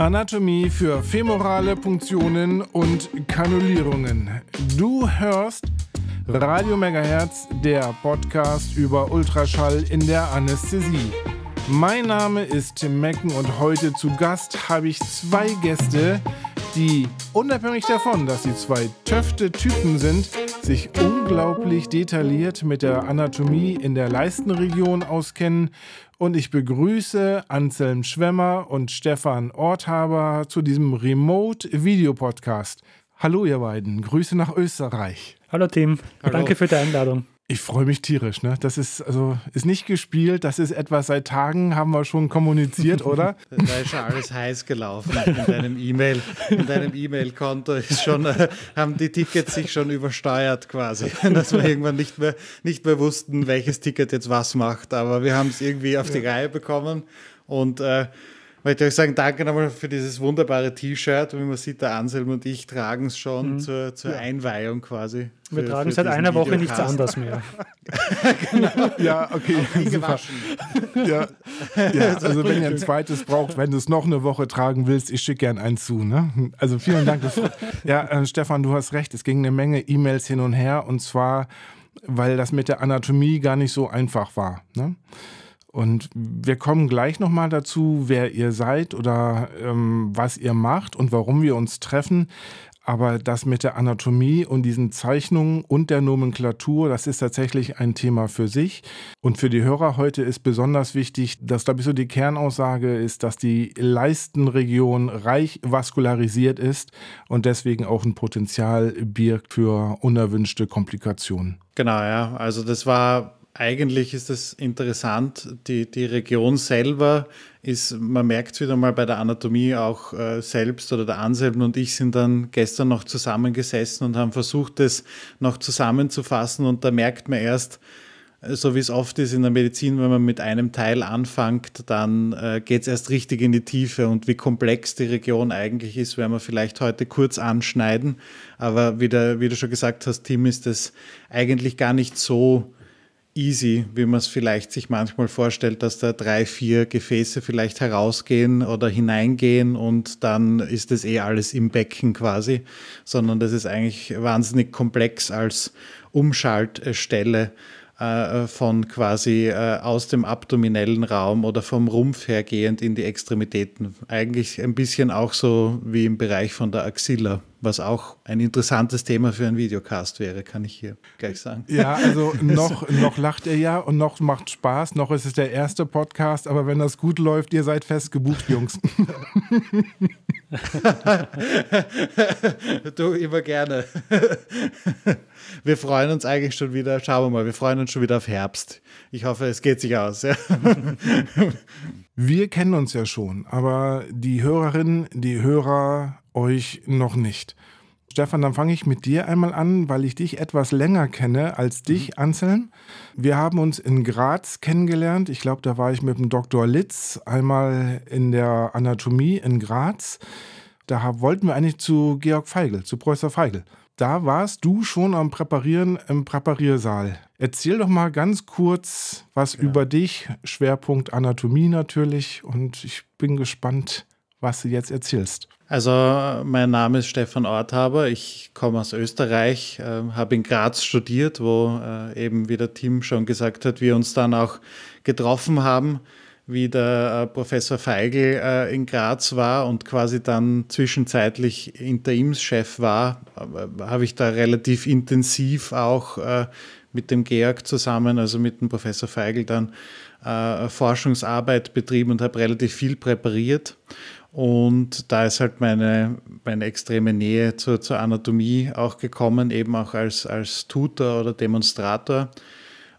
Anatomie für femorale Punktionen und Kanulierungen. Du hörst Radio Megahertz, der Podcast über Ultraschall in der Anästhesie. Mein Name ist Tim Mecken und heute zu Gast habe ich zwei Gäste, die unabhängig davon, dass sie zwei töfte Typen sind, sich unglaublich detailliert mit der Anatomie in der Leistenregion auskennen und ich begrüße Anselm Schwemmer und Stefan Orthaber zu diesem Remote-Video-Podcast. Hallo, ihr beiden. Grüße nach Österreich. Hallo, Tim. Hallo. Danke für die Einladung. Ich freue mich tierisch, ne? Das ist also ist nicht gespielt, das ist etwas seit Tagen haben wir schon kommuniziert, oder? da ist schon alles heiß gelaufen in deinem E-Mail, in deinem E-Mail-Konto ist schon äh, haben die Tickets sich schon übersteuert quasi, dass wir irgendwann nicht mehr nicht mehr wussten, welches Ticket jetzt was macht, aber wir haben es irgendwie auf die Reihe bekommen und äh, möchte euch sagen, danke nochmal für dieses wunderbare T-Shirt. Wie man sieht, der Anselm und ich tragen es schon mhm. zur, zur ja. Einweihung quasi. Wir tragen seit einer Woche Videocast. nichts anderes mehr. genau. Ja, okay. Super. Ja. ja, also wenn ihr ein zweites braucht, wenn du es noch eine Woche tragen willst, ich schicke gern eins zu. Ne? Also vielen Dank. ja, äh, Stefan, du hast recht. Es ging eine Menge E-Mails hin und her und zwar, weil das mit der Anatomie gar nicht so einfach war. Ne? Und wir kommen gleich nochmal dazu, wer ihr seid oder ähm, was ihr macht und warum wir uns treffen. Aber das mit der Anatomie und diesen Zeichnungen und der Nomenklatur, das ist tatsächlich ein Thema für sich. Und für die Hörer heute ist besonders wichtig, dass, glaube ich, so die Kernaussage ist, dass die Leistenregion reich vaskularisiert ist und deswegen auch ein Potenzial birgt für unerwünschte Komplikationen. Genau, ja. Also das war eigentlich ist das interessant, die, die Region selber ist, man merkt es wieder mal bei der Anatomie auch äh, selbst oder der Anselm und ich sind dann gestern noch zusammengesessen und haben versucht, das noch zusammenzufassen und da merkt man erst, äh, so wie es oft ist in der Medizin, wenn man mit einem Teil anfängt, dann äh, geht es erst richtig in die Tiefe und wie komplex die Region eigentlich ist, werden wir vielleicht heute kurz anschneiden. Aber wie, der, wie du schon gesagt hast, Tim, ist das eigentlich gar nicht so easy, wie man es vielleicht sich manchmal vorstellt, dass da drei, vier Gefäße vielleicht herausgehen oder hineingehen und dann ist das eh alles im Becken quasi, sondern das ist eigentlich wahnsinnig komplex als Umschaltstelle äh, von quasi äh, aus dem abdominellen Raum oder vom Rumpf hergehend in die Extremitäten. Eigentlich ein bisschen auch so wie im Bereich von der Axilla, was auch ein interessantes Thema für einen Videocast wäre, kann ich hier gleich sagen. Ja, also noch, noch lacht ihr ja und noch macht Spaß, noch ist es der erste Podcast, aber wenn das gut läuft, ihr seid festgebucht, Jungs. du immer gerne. Wir freuen uns eigentlich schon wieder, schauen wir mal, wir freuen uns schon wieder auf Herbst. Ich hoffe, es geht sich aus. Ja. Wir kennen uns ja schon, aber die Hörerinnen, die Hörer euch noch nicht. Stefan, dann fange ich mit dir einmal an, weil ich dich etwas länger kenne als mhm. dich, mhm. Anselm. Wir haben uns in Graz kennengelernt. Ich glaube, da war ich mit dem Dr. Litz einmal in der Anatomie in Graz. Da wollten wir eigentlich zu Georg Feigl, zu Preußer Feigl. Da warst du schon am Präparieren im Präpariersaal. Erzähl doch mal ganz kurz was ja. über dich, Schwerpunkt Anatomie natürlich. Und ich bin gespannt, was du jetzt erzählst. Also mein Name ist Stefan Orthaber, ich komme aus Österreich, äh, habe in Graz studiert, wo äh, eben, wie der Tim schon gesagt hat, wir uns dann auch getroffen haben, wie der äh, Professor Feigl äh, in Graz war und quasi dann zwischenzeitlich Interimschef war, äh, habe ich da relativ intensiv auch äh, mit dem Georg zusammen, also mit dem Professor Feigl dann Forschungsarbeit betrieben und habe relativ viel präpariert. Und da ist halt meine, meine extreme Nähe zur, zur Anatomie auch gekommen, eben auch als, als Tutor oder Demonstrator.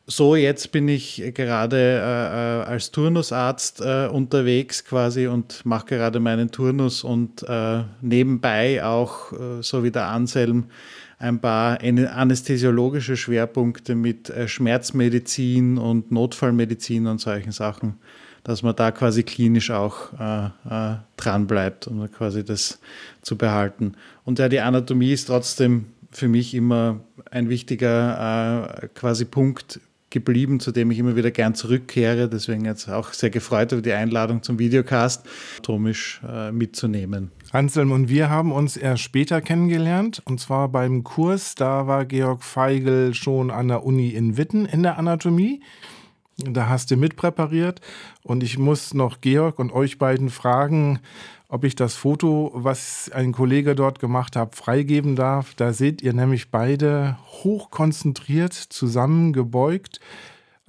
So, jetzt bin ich gerade äh, äh als Turnusarzt äh, unterwegs quasi und mache gerade meinen Turnus und äh, nebenbei auch, äh, so wie der Anselm, ein paar anästhesiologische Schwerpunkte mit äh, Schmerzmedizin und Notfallmedizin und solchen Sachen dass man da quasi klinisch auch äh, äh, dran bleibt, um quasi das zu behalten. Und ja, die Anatomie ist trotzdem für mich immer ein wichtiger äh, quasi Punkt geblieben, zu dem ich immer wieder gern zurückkehre. Deswegen jetzt auch sehr gefreut über die Einladung zum Videocast, anatomisch äh, mitzunehmen. Anselm und wir haben uns erst später kennengelernt und zwar beim Kurs. Da war Georg Feigl schon an der Uni in Witten in der Anatomie. Da hast du mitpräpariert und ich muss noch Georg und euch beiden fragen, ob ich das Foto, was ein Kollege dort gemacht hat, freigeben darf. Da seht ihr nämlich beide hochkonzentriert zusammengebeugt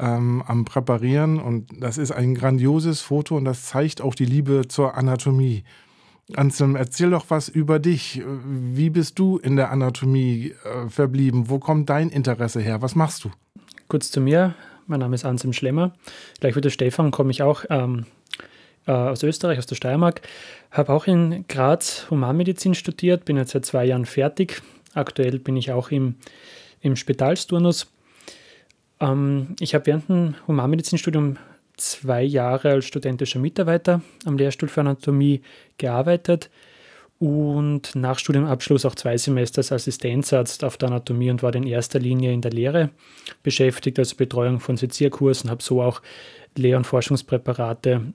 ähm, am Präparieren und das ist ein grandioses Foto und das zeigt auch die Liebe zur Anatomie. Anselm, erzähl doch was über dich. Wie bist du in der Anatomie äh, verblieben? Wo kommt dein Interesse her? Was machst du? Kurz zu mir. Mein Name ist Ansem Schlemmer. Gleich wie der Stefan komme ich auch ähm, äh, aus Österreich, aus der Steiermark. Habe auch in Graz Humanmedizin studiert, bin jetzt seit zwei Jahren fertig. Aktuell bin ich auch im, im Spitalsturnus. Ähm, ich habe während dem Humanmedizinstudium zwei Jahre als studentischer Mitarbeiter am Lehrstuhl für Anatomie gearbeitet und nach Studienabschluss auch zwei Semester als Assistenzarzt auf der Anatomie und war in erster Linie in der Lehre beschäftigt, also Betreuung von Sezierkursen, habe so auch Lehr- und Forschungspräparate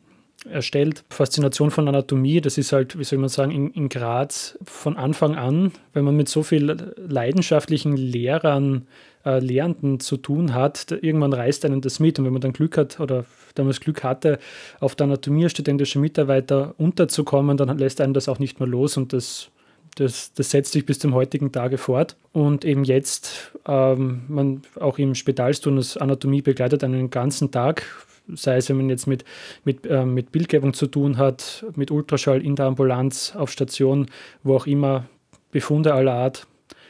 erstellt. Faszination von Anatomie, das ist halt, wie soll man sagen, in, in Graz von Anfang an, wenn man mit so vielen leidenschaftlichen Lehrern äh, Lehrenden zu tun hat, irgendwann reißt einen das mit. Und wenn man dann Glück hat oder damals Glück hatte, auf der Anatomie studentische Mitarbeiter unterzukommen, dann lässt einen das auch nicht mehr los und das das, das, setzt sich bis zum heutigen Tage fort. Und eben jetzt, ähm, man auch im Spitalsturnus Anatomie begleitet einen ganzen Tag, sei es, wenn man jetzt mit, mit, äh, mit Bildgebung zu tun hat, mit Ultraschall in der Ambulanz, auf Station, wo auch immer, Befunde aller Art,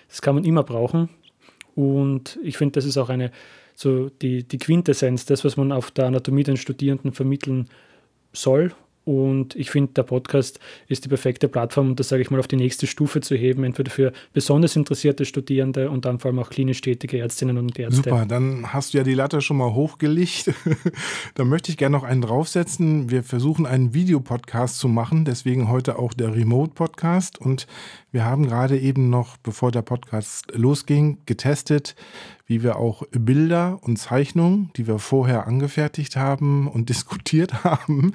das kann man immer brauchen. Und ich finde, das ist auch eine, so die, die Quintessenz, das, was man auf der Anatomie den Studierenden vermitteln soll. Und ich finde, der Podcast ist die perfekte Plattform, um das, sage ich mal, auf die nächste Stufe zu heben, entweder für besonders interessierte Studierende und dann vor allem auch klinisch tätige Ärztinnen und Ärzte. Super, dann hast du ja die Latte schon mal hochgelegt. da möchte ich gerne noch einen draufsetzen. Wir versuchen, einen Videopodcast zu machen, deswegen heute auch der Remote-Podcast. Und wir haben gerade eben noch, bevor der Podcast losging, getestet, wie wir auch Bilder und Zeichnungen, die wir vorher angefertigt haben und diskutiert haben,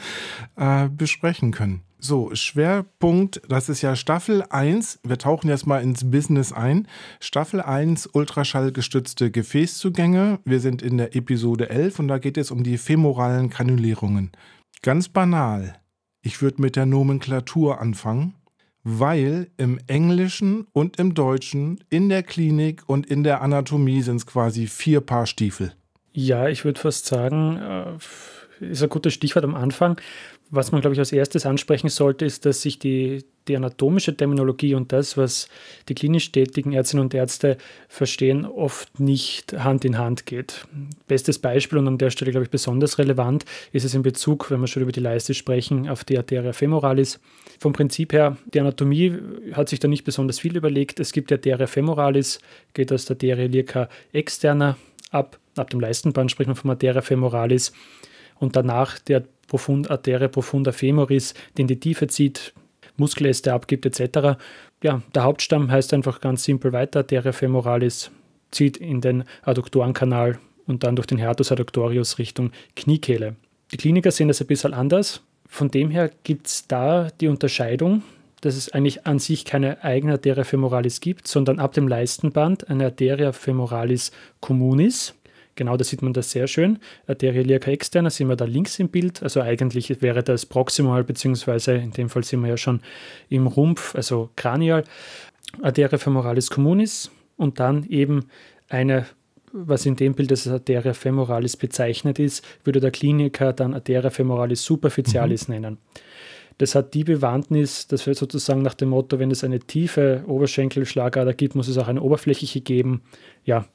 äh, besprechen können. So, Schwerpunkt, das ist ja Staffel 1. Wir tauchen jetzt mal ins Business ein. Staffel 1, ultraschallgestützte Gefäßzugänge. Wir sind in der Episode 11 und da geht es um die femoralen Granulierungen. Ganz banal. Ich würde mit der Nomenklatur anfangen weil im Englischen und im Deutschen, in der Klinik und in der Anatomie sind es quasi vier Paar Stiefel. Ja, ich würde fast sagen, äh, ist ein gutes Stichwort am Anfang. Was man, glaube ich, als erstes ansprechen sollte, ist, dass sich die, die anatomische Terminologie und das, was die klinisch tätigen Ärztinnen und Ärzte verstehen, oft nicht Hand in Hand geht. Bestes Beispiel und an der Stelle, glaube ich, besonders relevant ist es in Bezug, wenn wir schon über die Leiste sprechen, auf die Arteria femoralis. Vom Prinzip her, die Anatomie hat sich da nicht besonders viel überlegt. Es gibt die Arteria femoralis, geht aus der Arteria iliaca externa ab. Ab dem Leistenband spricht man von Arteria femoralis und danach der Profund Arteria profunda femoris, den die Tiefe zieht, Muskeläste abgibt etc. Ja, der Hauptstamm heißt einfach ganz simpel weiter, Arteria femoralis zieht in den Adduktorenkanal und dann durch den Hiatus adductorius Richtung Kniekehle. Die Kliniker sehen das ein bisschen anders. Von dem her gibt es da die Unterscheidung, dass es eigentlich an sich keine eigene Arteria femoralis gibt, sondern ab dem Leistenband eine Arteria femoralis communis Genau, da sieht man das sehr schön. Arteria äh, iliaca externa sehen wir da links im Bild. Also eigentlich wäre das proximal, beziehungsweise in dem Fall sind wir ja schon im Rumpf, also kranial. Arteria femoralis communis und dann eben eine was in dem Bild als Arteria femoralis bezeichnet ist, würde der Kliniker dann Arteria femoralis superficialis mhm. nennen. Das hat die Bewandtnis, dass wir sozusagen nach dem Motto, wenn es eine tiefe Oberschenkelschlagader gibt, muss es auch eine oberflächliche geben. Ja,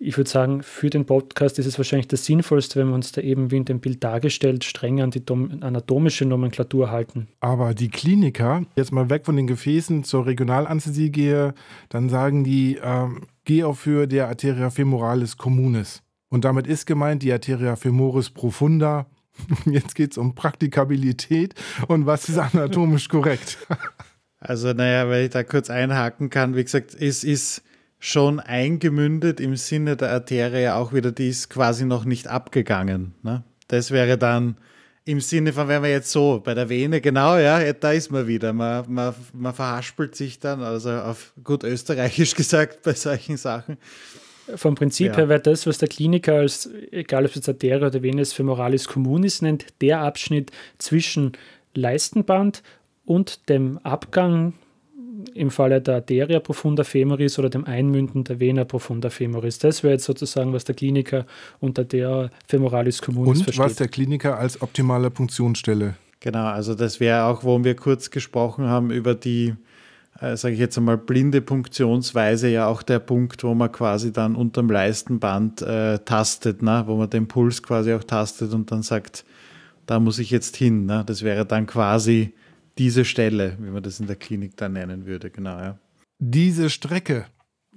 ich würde sagen, für den Podcast ist es wahrscheinlich das Sinnvollste, wenn wir uns da eben wie in dem Bild dargestellt streng an die anatomische Nomenklatur halten. Aber die Kliniker, jetzt mal weg von den Gefäßen zur Regionalanästhesie gehe, dann sagen die, ähm, gehe auf Höhe der Arteria femoralis communis. Und damit ist gemeint die Arteria femoris profunda. Jetzt geht es um Praktikabilität und was ist anatomisch korrekt. Also, naja, wenn ich da kurz einhaken kann, wie gesagt, es ist schon eingemündet im Sinne der Arterie auch wieder, die ist quasi noch nicht abgegangen. Ne? Das wäre dann im Sinne von, wenn wir jetzt so bei der Vene, genau, ja, da ist man wieder. Man, man, man verhaspelt sich dann, also auf gut österreichisch gesagt, bei solchen Sachen. Vom Prinzip ja. her wäre das, was der Kliniker als, egal ob es jetzt Arterie oder Vene ist, Moralis communis nennt, der Abschnitt zwischen Leistenband und dem Abgang im Falle der Arteria profunda femoris oder dem Einmünden der Vena profunda femoris. Das wäre jetzt sozusagen, was der Kliniker unter der femoralis communis Und versteht. was der Kliniker als optimale Funktionsstelle. Genau, also das wäre auch, wo wir kurz gesprochen haben über die, äh, sage ich jetzt einmal, blinde Punktionsweise, ja auch der Punkt, wo man quasi dann unterm Leistenband äh, tastet, ne? wo man den Puls quasi auch tastet und dann sagt, da muss ich jetzt hin. Ne? Das wäre dann quasi diese Stelle, wie man das in der Klinik da nennen würde, genau, ja. Diese Strecke,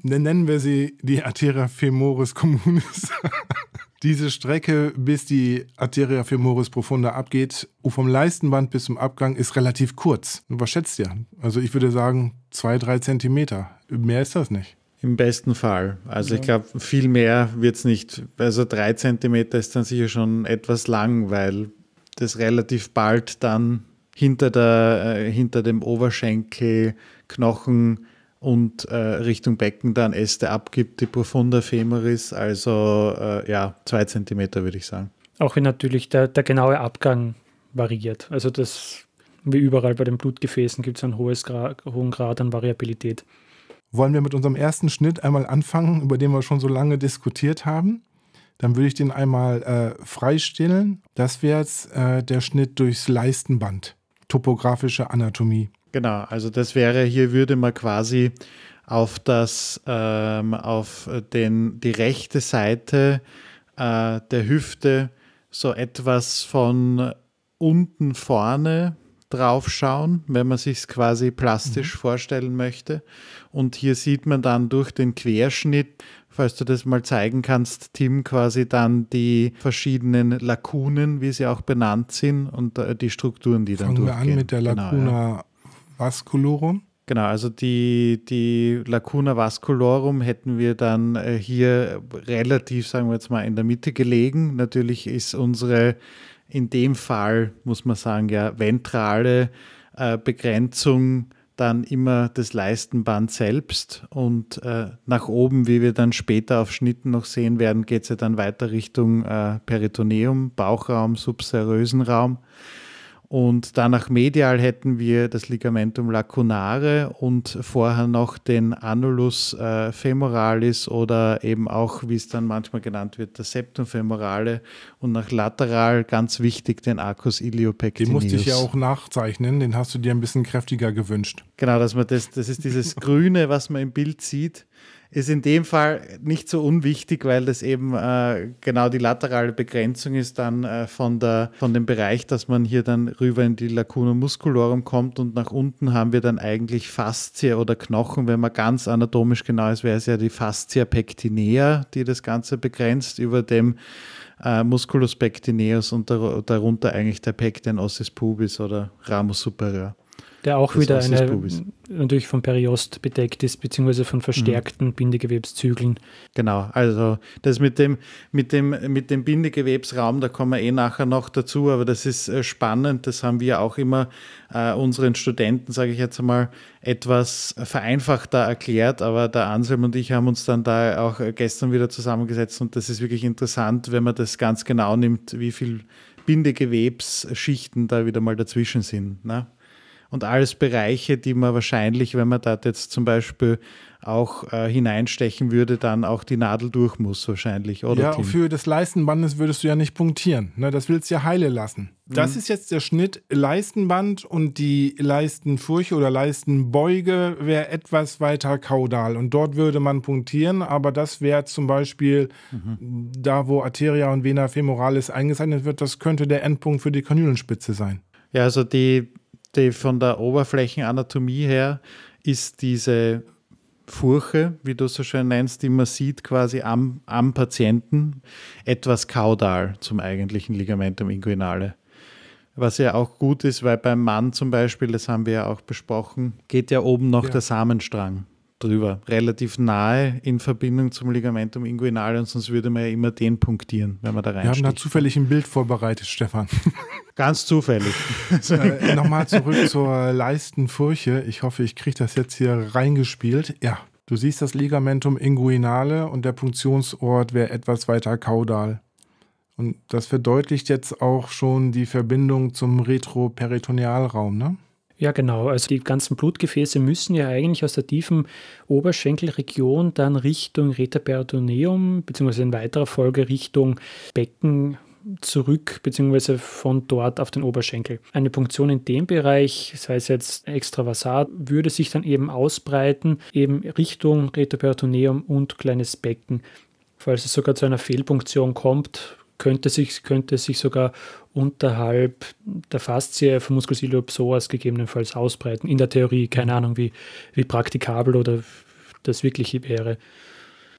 ne, nennen wir sie die Arteria femoris communis. Diese Strecke, bis die Arteria femoris profunda abgeht, vom Leistenband bis zum Abgang, ist relativ kurz. Was schätzt ihr? Also ich würde sagen, zwei, drei Zentimeter. Mehr ist das nicht. Im besten Fall. Also ja. ich glaube, viel mehr wird es nicht. Also drei Zentimeter ist dann sicher schon etwas lang, weil das relativ bald dann hinter, der, äh, hinter dem Oberschenkel, Knochen und äh, Richtung Becken dann Äste abgibt, die profunda femoris, also äh, ja, zwei Zentimeter würde ich sagen. Auch wenn natürlich der, der genaue Abgang variiert. Also das, wie überall bei den Blutgefäßen, gibt es einen hohes Gra hohen Grad an Variabilität. Wollen wir mit unserem ersten Schnitt einmal anfangen, über den wir schon so lange diskutiert haben? Dann würde ich den einmal äh, freistellen. Das wäre jetzt äh, der Schnitt durchs Leistenband topografische Anatomie. Genau, also das wäre hier, würde man quasi auf das, ähm, auf den, die rechte Seite äh, der Hüfte so etwas von unten vorne drauf schauen, wenn man sich es quasi plastisch mhm. vorstellen möchte. Und hier sieht man dann durch den Querschnitt falls du das mal zeigen kannst, Tim, quasi dann die verschiedenen Lakunen, wie sie auch benannt sind und äh, die Strukturen, die Fangen dann durchgehen. Fangen wir an mit der Lacuna genau, ja. Vasculorum. Genau, also die, die Lacuna Vasculorum hätten wir dann äh, hier relativ, sagen wir jetzt mal, in der Mitte gelegen. Natürlich ist unsere, in dem Fall, muss man sagen, ja, ventrale äh, Begrenzung dann immer das Leistenband selbst und äh, nach oben, wie wir dann später auf Schnitten noch sehen werden, geht es ja dann weiter Richtung äh, Peritoneum, Bauchraum, subserösen Raum. Und danach medial hätten wir das Ligamentum lacunare und vorher noch den Annulus äh, femoralis oder eben auch, wie es dann manchmal genannt wird, das Septum femorale und nach lateral ganz wichtig den Arcus iliopectineus. Den musste ich ja auch nachzeichnen, den hast du dir ein bisschen kräftiger gewünscht. Genau, dass man das, das ist dieses Grüne, was man im Bild sieht ist in dem Fall nicht so unwichtig, weil das eben äh, genau die laterale Begrenzung ist dann äh, von, der, von dem Bereich, dass man hier dann rüber in die Lacuna musculorum kommt und nach unten haben wir dann eigentlich Faszie oder Knochen. Wenn man ganz anatomisch genau ist, wäre es ja die Faszia pectinea, die das Ganze begrenzt über dem äh, Musculus pectineus und darunter eigentlich der Pectin ossis pubis oder Ramus superior der auch das wieder eine, natürlich von Periost bedeckt ist, beziehungsweise von verstärkten mhm. Bindegewebszügeln. Genau, also das mit dem, mit, dem, mit dem Bindegewebsraum, da kommen wir eh nachher noch dazu, aber das ist äh, spannend, das haben wir auch immer äh, unseren Studenten, sage ich jetzt einmal, etwas vereinfachter erklärt, aber der Anselm und ich haben uns dann da auch äh, gestern wieder zusammengesetzt und das ist wirklich interessant, wenn man das ganz genau nimmt, wie viele Bindegewebsschichten da wieder mal dazwischen sind. Ne? und alles Bereiche, die man wahrscheinlich, wenn man da jetzt zum Beispiel auch äh, hineinstechen würde, dann auch die Nadel durch muss wahrscheinlich, oder? Ja, Tim? auf Höhe Leistenbandes würdest du ja nicht punktieren. Ne? Das willst du ja heile lassen. Mhm. Das ist jetzt der Schnitt Leistenband und die Leistenfurche oder Leistenbeuge wäre etwas weiter kaudal. Und dort würde man punktieren, aber das wäre zum Beispiel mhm. da, wo Arteria und Vena femoralis eingezeichnet wird, das könnte der Endpunkt für die Kanülenspitze sein. Ja, also die die von der Oberflächenanatomie her ist diese Furche, wie du es so schön nennst, die man sieht quasi am, am Patienten, etwas kaudal zum eigentlichen Ligamentum inguinale. Was ja auch gut ist, weil beim Mann zum Beispiel, das haben wir ja auch besprochen, geht ja oben noch ja. der Samenstrang drüber, relativ nahe in Verbindung zum Ligamentum inguinale und sonst würde man ja immer den punktieren, wenn man da reinsticht. Wir haben da zufällig ein Bild vorbereitet, Stefan. Ganz zufällig. äh, Nochmal zurück zur Leistenfurche. Ich hoffe, ich kriege das jetzt hier reingespielt. Ja, du siehst das Ligamentum inguinale und der Punktionsort wäre etwas weiter caudal. Und das verdeutlicht jetzt auch schon die Verbindung zum Retroperitonealraum, ne? Ja, genau. Also die ganzen Blutgefäße müssen ja eigentlich aus der tiefen Oberschenkelregion dann Richtung Retroperitoneum, beziehungsweise in weiterer Folge Richtung Becken zurück bzw. von dort auf den Oberschenkel. Eine Punktion in dem Bereich, sei es jetzt extravasat, würde sich dann eben ausbreiten, eben Richtung Retroperitoneum und kleines Becken. Falls es sogar zu einer Fehlpunktion kommt, könnte sich, könnte sich sogar unterhalb der Faszie vom Musculus iliopsoas gegebenenfalls ausbreiten. In der Theorie, keine Ahnung, wie, wie praktikabel oder das wirkliche wäre.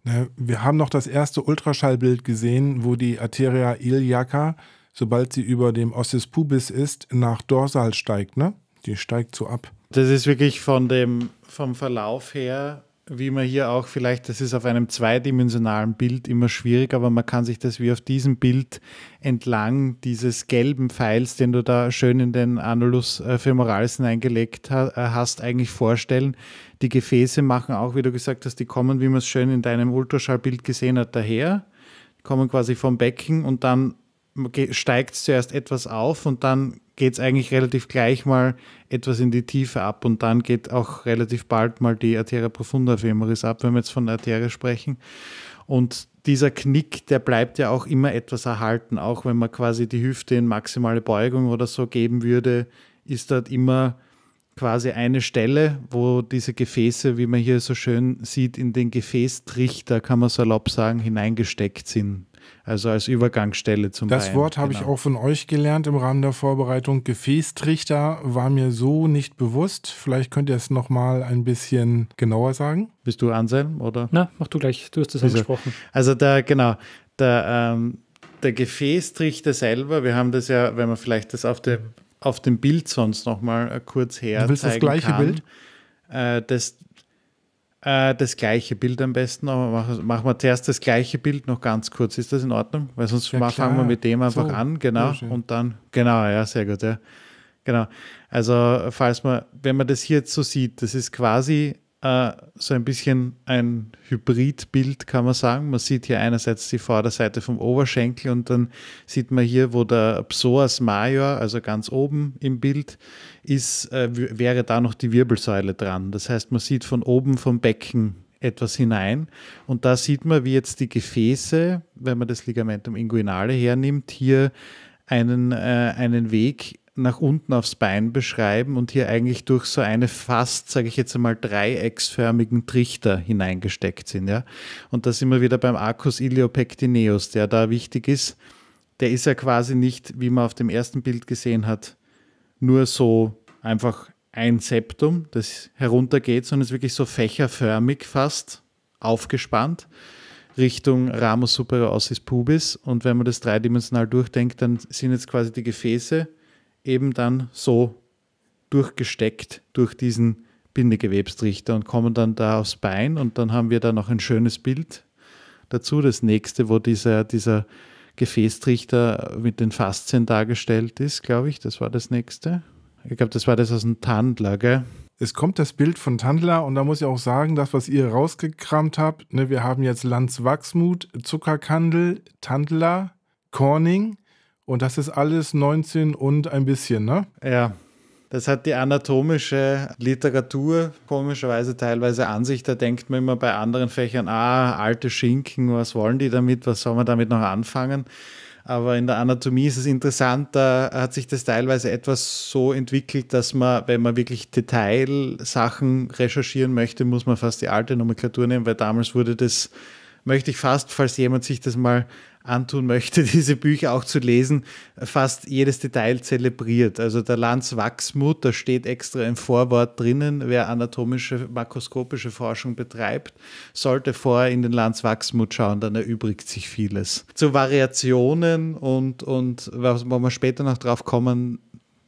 Ne, wir haben noch das erste Ultraschallbild gesehen, wo die Arteria iliaca, sobald sie über dem Ossis pubis ist, nach dorsal steigt. Ne? Die steigt so ab. Das ist wirklich von dem, vom Verlauf her wie man hier auch vielleicht, das ist auf einem zweidimensionalen Bild immer schwierig, aber man kann sich das wie auf diesem Bild entlang dieses gelben Pfeils, den du da schön in den Annulus äh, femoralis hineingelegt äh, hast, eigentlich vorstellen. Die Gefäße machen auch, wie du gesagt hast, die kommen, wie man es schön in deinem Ultraschallbild gesehen hat, daher, kommen quasi vom Becken und dann steigt es zuerst etwas auf und dann geht es eigentlich relativ gleich mal etwas in die Tiefe ab und dann geht auch relativ bald mal die Arteria profunda femoris ab, wenn wir jetzt von Arterie sprechen. Und dieser Knick, der bleibt ja auch immer etwas erhalten, auch wenn man quasi die Hüfte in maximale Beugung oder so geben würde, ist dort immer quasi eine Stelle, wo diese Gefäße, wie man hier so schön sieht, in den Gefäßtrichter, kann man salopp sagen, hineingesteckt sind also als Übergangsstelle zum Beispiel. Das Bein, Wort habe genau. ich auch von euch gelernt im Rahmen der Vorbereitung. Gefäßtrichter war mir so nicht bewusst. Vielleicht könnt ihr es nochmal ein bisschen genauer sagen. Bist du Anselm oder? Na, mach du gleich. Du hast es also, angesprochen. Also da, genau, da, ähm, der Gefäßtrichter selber, wir haben das ja, wenn man vielleicht das auf, der, auf dem Bild sonst nochmal äh, kurz her Du willst das gleiche kann, Bild? Äh, das äh, das gleiche Bild am besten, aber machen wir zuerst das gleiche Bild noch ganz kurz. Ist das in Ordnung? Weil sonst ja, fangen wir mit dem einfach so. an, genau. Ja, und dann, genau, ja, sehr gut, ja. Genau. Also, falls man, wenn man das hier jetzt so sieht, das ist quasi äh, so ein bisschen ein Hybridbild, kann man sagen. Man sieht hier einerseits die Vorderseite vom Oberschenkel und dann sieht man hier, wo der Psoas major, also ganz oben im Bild, ist, äh, wäre da noch die Wirbelsäule dran. Das heißt, man sieht von oben vom Becken etwas hinein. Und da sieht man, wie jetzt die Gefäße, wenn man das Ligamentum inguinale hernimmt, hier einen, äh, einen Weg nach unten aufs Bein beschreiben und hier eigentlich durch so eine fast, sage ich jetzt einmal, dreiecksförmigen Trichter hineingesteckt sind. Ja? Und da sind wir wieder beim Arcus iliopectineus, der da wichtig ist. Der ist ja quasi nicht, wie man auf dem ersten Bild gesehen hat, nur so einfach ein Septum, das heruntergeht, sondern ist wirklich so fächerförmig fast aufgespannt. Richtung Ramus superior ossis pubis. Und wenn man das dreidimensional durchdenkt, dann sind jetzt quasi die Gefäße eben dann so durchgesteckt durch diesen Bindegewebstrichter und kommen dann da aufs Bein und dann haben wir da noch ein schönes Bild dazu. Das nächste, wo dieser, dieser Gefäßtrichter mit den Faszien dargestellt ist, glaube ich, das war das nächste. Ich glaube, das war das aus dem Tandler, gell? Es kommt das Bild von Tandler und da muss ich auch sagen, das, was ihr rausgekramt habt, ne, wir haben jetzt Lanz Wachsmut, Zuckerkandel, Tandler, Corning, und das ist alles 19 und ein bisschen, ne? Ja. Das hat die anatomische Literatur komischerweise teilweise an sich. Da denkt man immer bei anderen Fächern, ah, alte Schinken, was wollen die damit, was soll man damit noch anfangen? Aber in der Anatomie ist es interessant, da hat sich das teilweise etwas so entwickelt, dass man, wenn man wirklich Detailsachen recherchieren möchte, muss man fast die alte Nomenklatur nehmen, weil damals wurde das, möchte ich fast, falls jemand sich das mal antun möchte, diese Bücher auch zu lesen, fast jedes Detail zelebriert. Also der Lanz Wachsmuth, da steht extra im Vorwort drinnen, wer anatomische, makroskopische Forschung betreibt, sollte vorher in den Lanz Wachsmuth schauen, dann erübrigt sich vieles. Zu Variationen und, und was, wo wir später noch drauf kommen,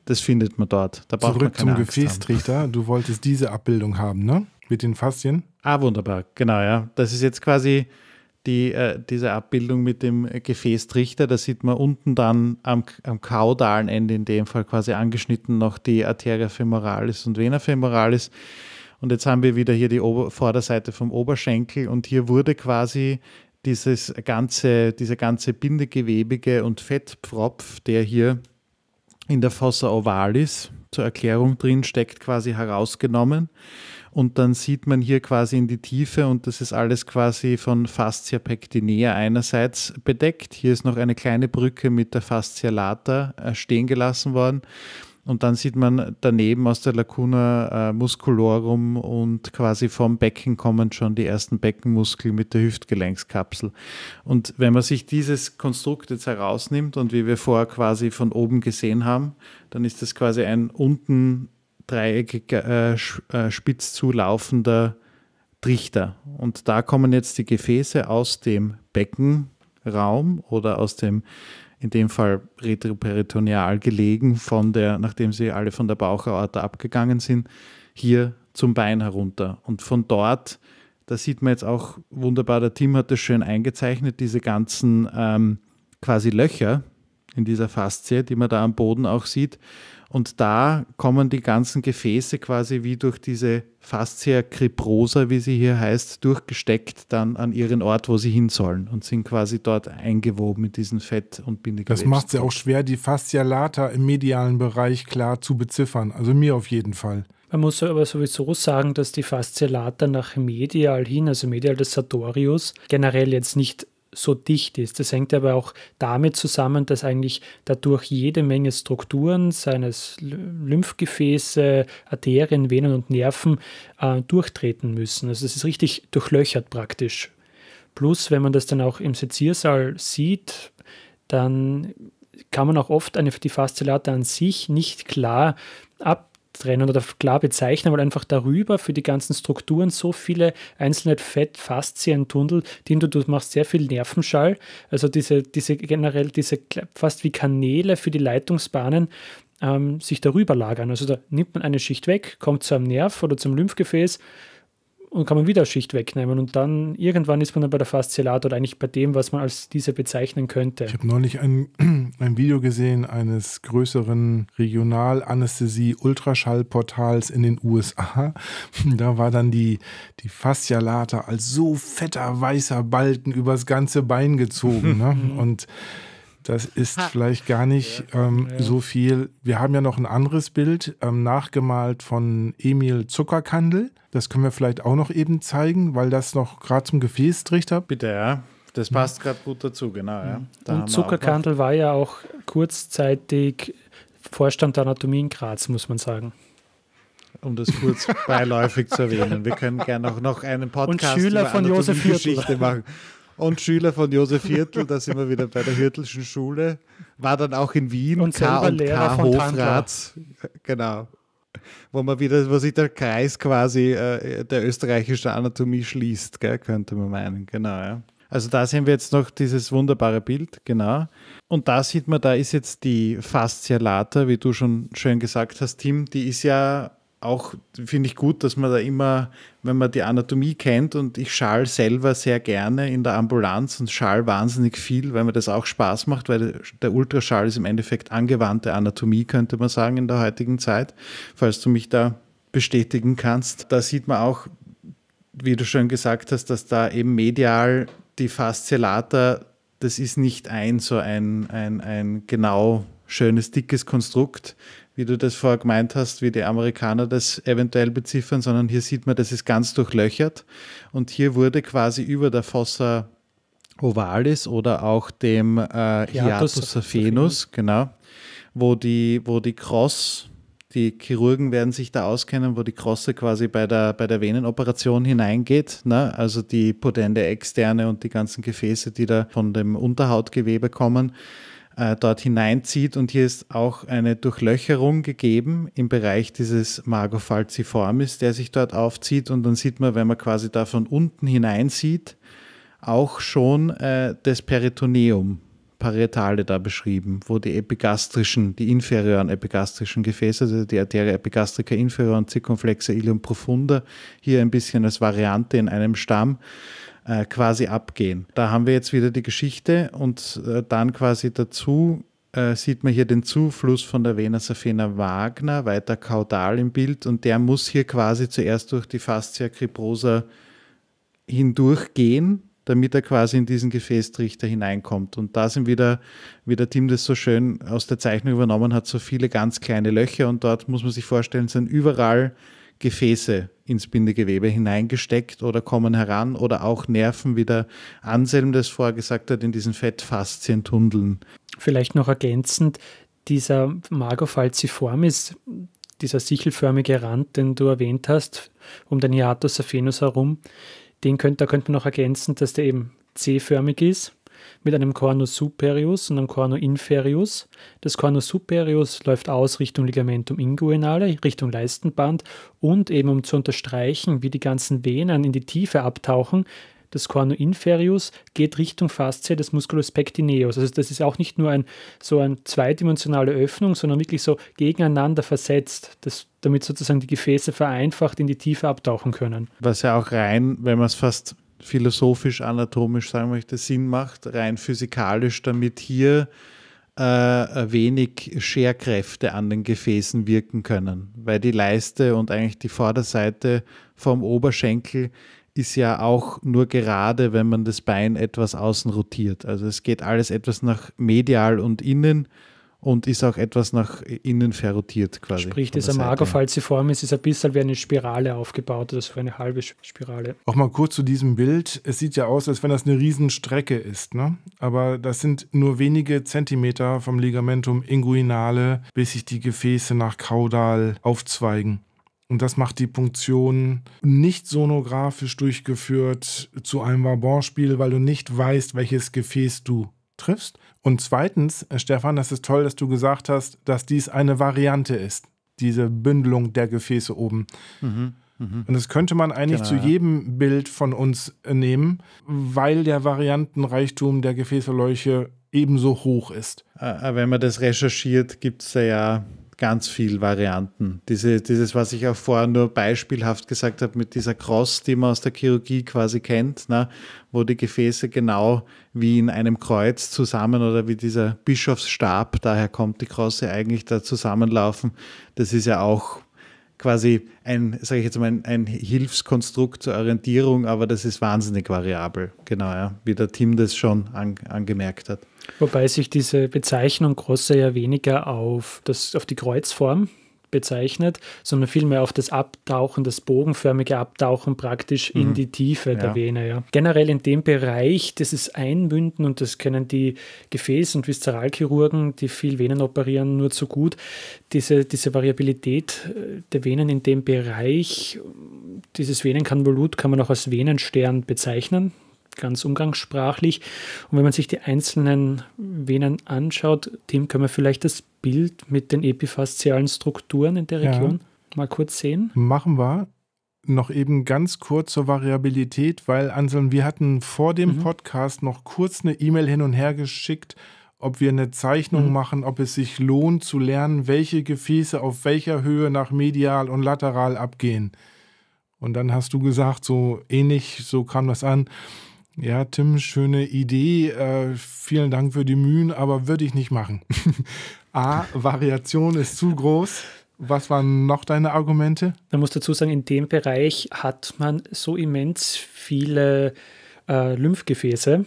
das findet man dort. Da braucht Zurück man keine zum Gefäßtrichter, du wolltest diese Abbildung haben, ne? Mit den Faszien? Ah, wunderbar, genau, ja. Das ist jetzt quasi die, äh, diese Abbildung mit dem Gefäßtrichter, da sieht man unten dann am, am kaudalen Ende in dem Fall quasi angeschnitten noch die Arteria femoralis und Vena femoralis. Und jetzt haben wir wieder hier die Ober Vorderseite vom Oberschenkel und hier wurde quasi dieses ganze, diese ganze bindegewebige und Fettpfropf, der hier in der Fossa ovalis zur Erklärung drin steckt, quasi herausgenommen und dann sieht man hier quasi in die Tiefe und das ist alles quasi von Fascia pectinea einerseits bedeckt. Hier ist noch eine kleine Brücke mit der Fascia lata äh, stehen gelassen worden. Und dann sieht man daneben aus der Lacuna äh, musculorum und quasi vom Becken kommen schon die ersten Beckenmuskel mit der Hüftgelenkskapsel. Und wenn man sich dieses Konstrukt jetzt herausnimmt und wie wir vorher quasi von oben gesehen haben, dann ist das quasi ein unten dreieckiger, äh, äh, spitz zulaufender Trichter. Und da kommen jetzt die Gefäße aus dem Beckenraum oder aus dem, in dem Fall retroperitoneal gelegen, von der, nachdem sie alle von der Bauchaorte abgegangen sind, hier zum Bein herunter. Und von dort, da sieht man jetzt auch wunderbar, der Tim hat das schön eingezeichnet, diese ganzen ähm, quasi Löcher in dieser Faszie, die man da am Boden auch sieht. Und da kommen die ganzen Gefäße quasi wie durch diese Fascia kriprosa wie sie hier heißt, durchgesteckt dann an ihren Ort, wo sie hin sollen und sind quasi dort eingewoben mit diesen Fett- und Bindegewebs. Das macht es ja auch schwer, die Fascia lata im medialen Bereich klar zu beziffern. Also mir auf jeden Fall. Man muss aber sowieso sagen, dass die Fascia lata nach medial hin, also medial des Sartorius, generell jetzt nicht so dicht ist. Das hängt aber auch damit zusammen, dass eigentlich dadurch jede Menge Strukturen seines Lymphgefäße, Arterien, Venen und Nerven äh, durchtreten müssen. Also es ist richtig durchlöchert praktisch. Plus, wenn man das dann auch im Seziersaal sieht, dann kann man auch oft eine, die Faszellate an sich nicht klar ab trennen oder klar bezeichnen, weil einfach darüber für die ganzen Strukturen so viele einzelne Fett, Tunnel, die du, du machst sehr viel Nervenschall, also diese, diese generell, diese fast wie Kanäle für die Leitungsbahnen, ähm, sich darüber lagern. Also da nimmt man eine Schicht weg, kommt zu einem Nerv oder zum Lymphgefäß, und kann man wieder Schicht wegnehmen. Und dann irgendwann ist man dann bei der Faszialat oder eigentlich bei dem, was man als diese bezeichnen könnte. Ich habe neulich ein, ein Video gesehen eines größeren Regionalanästhesie-Ultraschallportals in den USA. Da war dann die, die Faszialata als so fetter weißer Balken übers ganze Bein gezogen. ne? Und das ist ha. vielleicht gar nicht ja, ähm, ja. so viel. Wir haben ja noch ein anderes Bild ähm, nachgemalt von Emil Zuckerkandel. Das können wir vielleicht auch noch eben zeigen, weil das noch gerade zum Gefäßtrichter. Bitte, ja. Das hm. passt gerade gut dazu, genau. Ja. Hm. Da Und Zuckerkandel war ja auch kurzzeitig Vorstand der Anatomie in Graz, muss man sagen um das kurz beiläufig zu erwähnen. Wir können gerne auch noch einen Podcast Und Schüler von Josef Geschichte machen und Schüler von Josef Hirtl, da sind wir wieder bei der Hirtlschen Schule, war dann auch in Wien und K und Lehrer K Hofrats, genau, wo man wieder, wo sich der Kreis quasi äh, der österreichischen Anatomie schließt, gell, könnte man meinen, genau, ja. Also da sehen wir jetzt noch dieses wunderbare Bild, genau. Und da sieht man, da ist jetzt die Fascia lata, wie du schon schön gesagt hast, Tim, die ist ja auch finde ich gut, dass man da immer, wenn man die Anatomie kennt und ich schal selber sehr gerne in der Ambulanz und schal wahnsinnig viel, weil mir das auch Spaß macht, weil der Ultraschall ist im Endeffekt angewandte Anatomie, könnte man sagen, in der heutigen Zeit, falls du mich da bestätigen kannst. Da sieht man auch, wie du schon gesagt hast, dass da eben medial die Fasziolata, das ist nicht ein so ein, ein, ein genau schönes, dickes Konstrukt, wie du das vorher gemeint hast, wie die Amerikaner das eventuell beziffern, sondern hier sieht man, das ist ganz durchlöchert. Und hier wurde quasi über der Fossa ovalis oder auch dem äh, Hiatus Venus, genau, wo die, wo die Cross, die Chirurgen werden sich da auskennen, wo die Krosse quasi bei der, bei der Venenoperation hineingeht. Ne? Also die potente externe und die ganzen Gefäße, die da von dem Unterhautgewebe kommen äh, dort hineinzieht. Und hier ist auch eine Durchlöcherung gegeben im Bereich dieses Magofalciformis, der sich dort aufzieht. Und dann sieht man, wenn man quasi da von unten hineinsieht, auch schon äh, das Peritoneum, Parietale da beschrieben, wo die epigastrischen, die inferioren epigastrischen Gefäße, also die Arteria epigastrica inferior und Circumflexe ilium profunda, hier ein bisschen als Variante in einem Stamm, äh, quasi abgehen. Da haben wir jetzt wieder die Geschichte und äh, dann quasi dazu äh, sieht man hier den Zufluss von der Vena Safena Wagner weiter kaudal im Bild und der muss hier quasi zuerst durch die Fascia cribrosa hindurchgehen, damit er quasi in diesen Gefäßtrichter hineinkommt. Und da sind wieder, wie der Tim das so schön aus der Zeichnung übernommen hat, so viele ganz kleine Löcher und dort muss man sich vorstellen, sind überall Gefäße ins Bindegewebe hineingesteckt oder kommen heran oder auch Nerven, wie der Anselm das vorher gesagt hat, in diesen Fettfaszientundeln. Vielleicht noch ergänzend, dieser Mago falciformis, dieser sichelförmige Rand, den du erwähnt hast, um den Hiatus Aphenus herum, den könnt, da könnte man noch ergänzen, dass der eben C-förmig ist mit einem Cornus superius und einem Cornus inferius. Das Cornus superius läuft aus Richtung Ligamentum inguinale, Richtung Leistenband und eben um zu unterstreichen, wie die ganzen Venen in die Tiefe abtauchen, das Cornu inferius geht Richtung Faszie des Musculus pectineus. Also das ist auch nicht nur ein, so eine zweidimensionale Öffnung, sondern wirklich so gegeneinander versetzt, das, damit sozusagen die Gefäße vereinfacht in die Tiefe abtauchen können. Was ja auch rein, wenn man es fast philosophisch, anatomisch, sagen wir möchte, Sinn macht, rein physikalisch, damit hier äh, wenig Scherkräfte an den Gefäßen wirken können, weil die Leiste und eigentlich die Vorderseite vom Oberschenkel ist ja auch nur gerade, wenn man das Bein etwas außen rotiert. Also es geht alles etwas nach medial und innen und ist auch etwas nach innen verrotiert quasi. Sprich, dieser Magerfalziform ist, ist ein bisschen wie eine Spirale aufgebaut, also eine halbe Spirale. Auch mal kurz zu diesem Bild. Es sieht ja aus, als wenn das eine Riesenstrecke ist, ne? aber das sind nur wenige Zentimeter vom Ligamentum inguinale, bis sich die Gefäße nach caudal aufzweigen. Und das macht die Punktion nicht sonografisch durchgeführt zu einem Vabonspiel, weil du nicht weißt, welches Gefäß du triffst. Und zweitens, äh, Stefan, das ist toll, dass du gesagt hast, dass dies eine Variante ist, diese Bündelung der Gefäße oben. Mhm. Mhm. Und das könnte man eigentlich genau, zu jedem ja. Bild von uns äh, nehmen, weil der Variantenreichtum der Gefäßeläuche ebenso hoch ist. Ah, ah, wenn man das recherchiert, gibt es ja ganz viel Varianten. Diese, dieses, was ich auch vorher nur beispielhaft gesagt habe, mit dieser Cross, die man aus der Chirurgie quasi kennt, na, ne, wo die Gefäße genau wie in einem Kreuz zusammen oder wie dieser Bischofsstab, daher kommt die Crosse eigentlich da zusammenlaufen. Das ist ja auch quasi ein, sage ich jetzt mal, ein, ein, Hilfskonstrukt zur Orientierung, aber das ist wahnsinnig variabel. Genau, ja, wie der Tim das schon an, angemerkt hat. Wobei sich diese Bezeichnung Grosse ja weniger auf, das, auf die Kreuzform bezeichnet, sondern vielmehr auf das Abtauchen, das bogenförmige Abtauchen praktisch mhm. in die Tiefe der ja. Vene. Ja. Generell in dem Bereich, das ist Einmünden und das können die Gefäß- und Viszeralchirurgen, die viel Venen operieren, nur zu gut. Diese, diese Variabilität äh, der Venen in dem Bereich, dieses Venenkonvolut kann man auch als Venenstern bezeichnen ganz umgangssprachlich. Und wenn man sich die einzelnen Venen anschaut, dem können wir vielleicht das Bild mit den epiphaszialen Strukturen in der Region ja. mal kurz sehen. Machen wir. Noch eben ganz kurz zur Variabilität, weil Anselm, wir hatten vor dem mhm. Podcast noch kurz eine E-Mail hin und her geschickt, ob wir eine Zeichnung mhm. machen, ob es sich lohnt zu lernen, welche Gefäße auf welcher Höhe nach medial und lateral abgehen. Und dann hast du gesagt, so ähnlich, so kam das an ja, Tim, schöne Idee. Äh, vielen Dank für die Mühen, aber würde ich nicht machen. A, Variation ist zu groß. Was waren noch deine Argumente? Man muss dazu sagen, in dem Bereich hat man so immens viele äh, Lymphgefäße.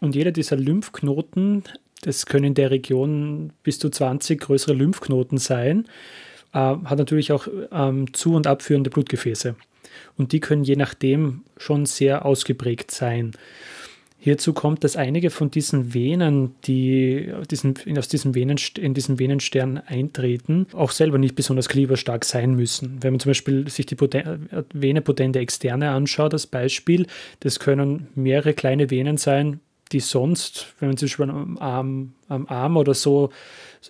Und jeder dieser Lymphknoten, das können in der Region bis zu 20 größere Lymphknoten sein, äh, hat natürlich auch ähm, zu- und abführende Blutgefäße. Und die können je nachdem schon sehr ausgeprägt sein. Hierzu kommt, dass einige von diesen Venen, die diesen, aus diesem Venen, in diesem Venenstern eintreten, auch selber nicht besonders kleberstark sein müssen. Wenn man zum Beispiel sich die Poten externe anschaut, das Beispiel, das können mehrere kleine Venen sein, die sonst, wenn man zum Beispiel am Arm, am Arm oder so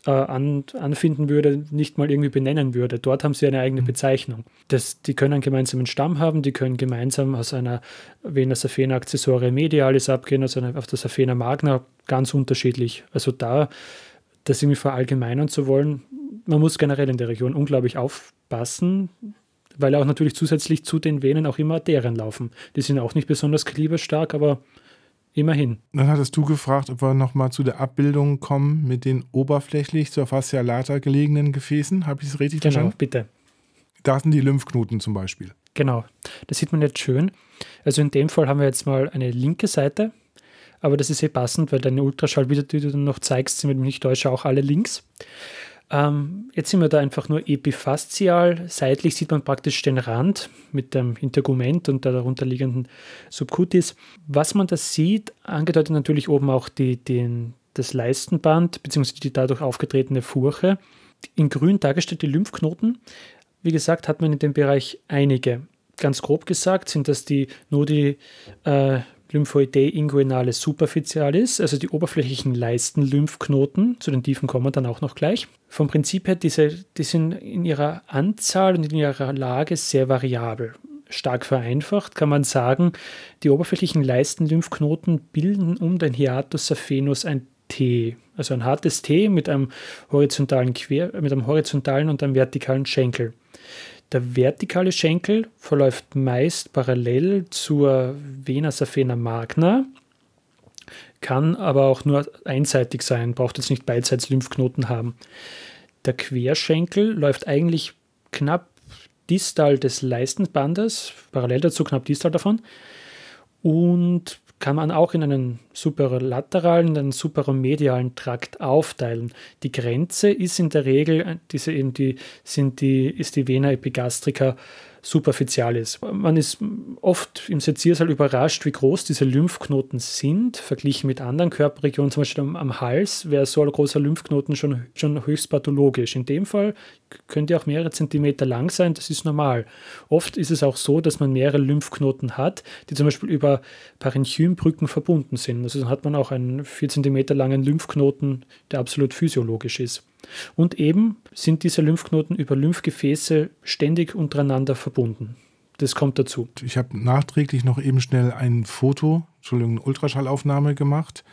äh, an, anfinden würde, nicht mal irgendwie benennen würde. Dort haben sie eine eigene mhm. Bezeichnung. Das, die können einen gemeinsamen Stamm haben, die können gemeinsam aus einer Vena Safena Accessoria Medialis abgehen, also auf der Safena Magna, ganz unterschiedlich. Also da das irgendwie verallgemeinern zu wollen, man muss generell in der Region unglaublich aufpassen, weil auch natürlich zusätzlich zu den Venen auch immer Arterien laufen. Die sind auch nicht besonders kleberstark, aber Immerhin. Dann hattest du gefragt, ob wir nochmal zu der Abbildung kommen mit den oberflächlich zur Fascia lata gelegenen Gefäßen. Habe ich es richtig genau, verstanden? Genau, bitte. Da sind die Lymphknoten zum Beispiel. Genau, das sieht man jetzt schön. Also in dem Fall haben wir jetzt mal eine linke Seite, aber das ist eh passend, weil deine Ultraschallbilder, die du dann noch zeigst, sind, wenn ich mich nicht täusche, auch alle links. Ähm, jetzt sind wir da einfach nur epifaszial. Seitlich sieht man praktisch den Rand mit dem Integument und der darunterliegenden Subcutis. Was man da sieht, angedeutet natürlich oben auch die, den, das Leistenband bzw. die dadurch aufgetretene Furche. In grün dargestellte Lymphknoten, wie gesagt, hat man in dem Bereich einige. Ganz grob gesagt sind das die Nodi äh, Lymphoidee inguinalis superficialis, also die oberflächlichen Leisten-Lymphknoten, zu den Tiefen kommen wir dann auch noch gleich. Vom Prinzip her, diese, die sind in ihrer Anzahl und in ihrer Lage sehr variabel. Stark vereinfacht kann man sagen, die oberflächlichen Leisten-Lymphknoten bilden um den Hiatus saphenus ein T, also ein hartes T mit einem horizontalen, Quer, mit einem horizontalen und einem vertikalen Schenkel. Der vertikale Schenkel verläuft meist parallel zur Vena saphena magna, kann aber auch nur einseitig sein, braucht jetzt nicht beidseits Lymphknoten haben. Der Querschenkel läuft eigentlich knapp distal des Leistenbandes, parallel dazu knapp distal davon, und kann man auch in einen superlateralen, einen superomedialen Trakt aufteilen. Die Grenze ist in der Regel, diese eben die, sind die, ist die Vena epigastrica superficial ist. Man ist oft im Seziersaal überrascht, wie groß diese Lymphknoten sind, verglichen mit anderen Körperregionen, zum Beispiel am, am Hals, wäre so ein großer Lymphknoten schon, schon höchst pathologisch. In dem Fall könnte auch mehrere Zentimeter lang sein, das ist normal. Oft ist es auch so, dass man mehrere Lymphknoten hat, die zum Beispiel über Parenchymbrücken verbunden sind. Also dann hat man auch einen 4 cm langen Lymphknoten, der absolut physiologisch ist. Und eben sind diese Lymphknoten über Lymphgefäße ständig untereinander verbunden. Das kommt dazu. Ich habe nachträglich noch eben schnell ein Foto, Entschuldigung, eine Ultraschallaufnahme gemacht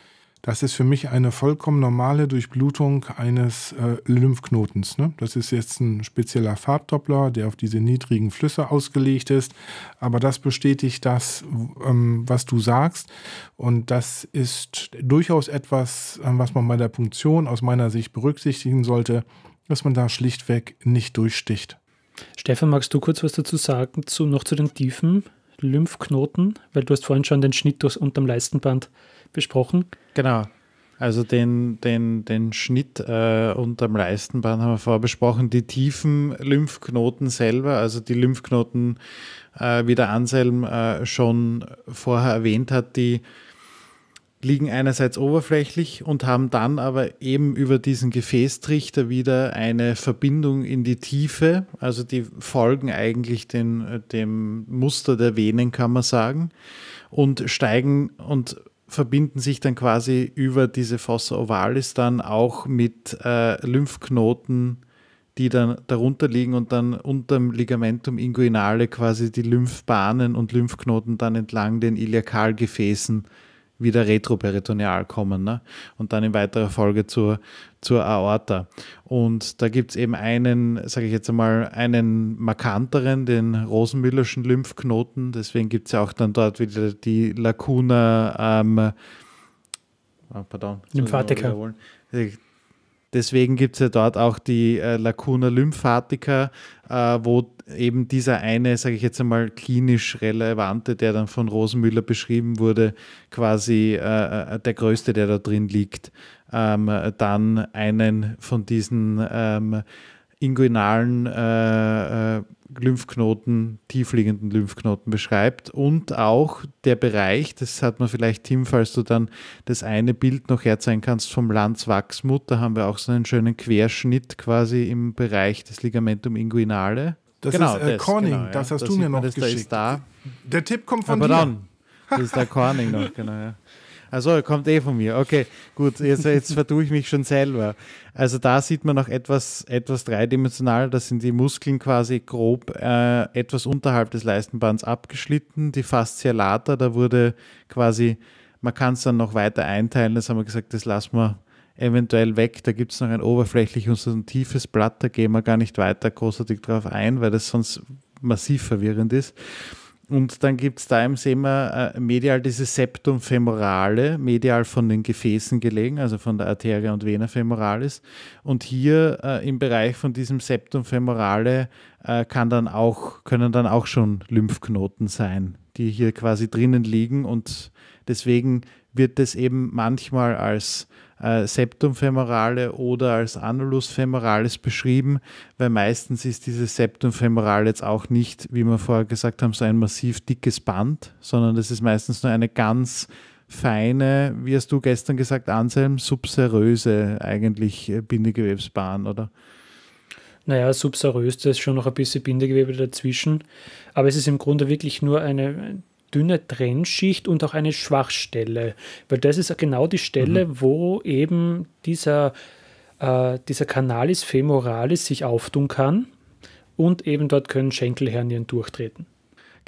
das ist für mich eine vollkommen normale Durchblutung eines äh, Lymphknotens. Ne? Das ist jetzt ein spezieller Farbdoppler, der auf diese niedrigen Flüsse ausgelegt ist. Aber das bestätigt das, ähm, was du sagst. Und das ist durchaus etwas, äh, was man bei der Punktion aus meiner Sicht berücksichtigen sollte, dass man da schlichtweg nicht durchsticht. Stefan, magst du kurz was dazu sagen, zu, noch zu den Tiefen? Lymphknoten, weil du hast vorhin schon den Schnitt durchs unterm Leistenband besprochen. Genau. Also den, den, den Schnitt äh, unterm Leistenband haben wir vorher besprochen. Die tiefen Lymphknoten selber, also die Lymphknoten, äh, wie der Anselm äh, schon vorher erwähnt hat, die liegen einerseits oberflächlich und haben dann aber eben über diesen Gefäßtrichter wieder eine Verbindung in die Tiefe. Also die folgen eigentlich den, dem Muster der Venen, kann man sagen, und steigen und verbinden sich dann quasi über diese Fossa ovalis dann auch mit äh, Lymphknoten, die dann darunter liegen und dann unterm Ligamentum inguinale quasi die Lymphbahnen und Lymphknoten dann entlang den Iliakalgefäßen wieder retroperitoneal kommen ne? und dann in weiterer Folge zur, zur Aorta. Und da gibt es eben einen, sage ich jetzt einmal, einen markanteren, den Rosenmüllerschen Lymphknoten. Deswegen gibt es ja auch dann dort wieder die Lacuna, ähm, oh, pardon, Lymphatica. Deswegen gibt es ja dort auch die äh, Lacuna lymphatica, äh, wo eben dieser eine, sage ich jetzt einmal, klinisch relevante, der dann von Rosenmüller beschrieben wurde, quasi äh, äh der größte, der da drin liegt, ähm, dann einen von diesen ähm, inguinalen äh, äh, Lymphknoten, tiefliegenden Lymphknoten beschreibt und auch der Bereich, das hat man vielleicht Tim, falls du dann das eine Bild noch herzeigen kannst vom Landswachsmut, da haben wir auch so einen schönen Querschnitt quasi im Bereich des Ligamentum inguinale. Das genau, ist äh, das, Corning, genau, ja. das hast das du mir noch das, geschickt. Da da. Der Tipp kommt von Aber dir. Dann. Das ist der Corning noch, genau. Ja. Also kommt eh von mir. Okay, gut, jetzt, jetzt vertue ich mich schon selber. Also da sieht man noch etwas, etwas dreidimensional. Da sind die Muskeln quasi grob äh, etwas unterhalb des Leistenbands abgeschlitten. Die Fascia lata, da wurde quasi, man kann es dann noch weiter einteilen. Das haben wir gesagt, das lassen wir eventuell weg. Da gibt es noch ein oberflächliches und so ein tiefes Blatt. Da gehen wir gar nicht weiter großartig drauf ein, weil das sonst massiv verwirrend ist. Und dann gibt es da im Sema äh, medial dieses Septum femorale, medial von den Gefäßen gelegen, also von der Arteria und Vena femoralis. Und hier äh, im Bereich von diesem Septum femorale äh, kann dann auch, können dann auch schon Lymphknoten sein, die hier quasi drinnen liegen. Und deswegen wird es eben manchmal als äh, Septumfemorale oder als Annulus femoralis beschrieben, weil meistens ist dieses Septumfemoral jetzt auch nicht, wie wir vorher gesagt haben, so ein massiv dickes Band, sondern das ist meistens nur eine ganz feine, wie hast du gestern gesagt, Anselm, subseröse eigentlich äh, Bindegewebsbahn, oder? Naja, subserös, da ist schon noch ein bisschen Bindegewebe dazwischen. Aber es ist im Grunde wirklich nur eine dünne Trennschicht und auch eine Schwachstelle, weil das ist genau die Stelle, mhm. wo eben dieser, äh, dieser Canalis femoralis sich auftun kann und eben dort können Schenkelhernien durchtreten.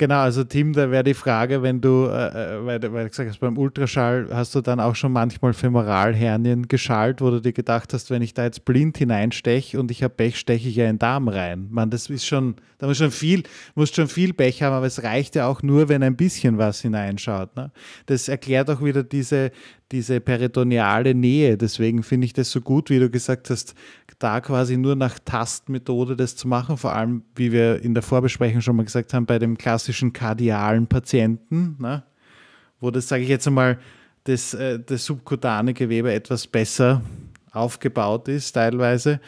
Genau, also Tim, da wäre die Frage, wenn du, äh, äh, weil, weil du gesagt hast, beim Ultraschall hast du dann auch schon manchmal Femoralhernien geschallt, wo du dir gedacht hast, wenn ich da jetzt blind hineinsteche und ich habe Pech, steche ich ja in den Darm rein. Man, das ist schon, da muss schon viel, musst schon viel Pech haben, aber es reicht ja auch nur, wenn ein bisschen was hineinschaut. Ne? Das erklärt auch wieder diese, diese peritoneale Nähe. Deswegen finde ich das so gut, wie du gesagt hast, da quasi nur nach Tastmethode das zu machen. Vor allem, wie wir in der Vorbesprechung schon mal gesagt haben, bei dem klassischen kardialen Patienten, ne? wo das, sage ich jetzt einmal, das, äh, das subkutane Gewebe etwas besser aufgebaut ist teilweise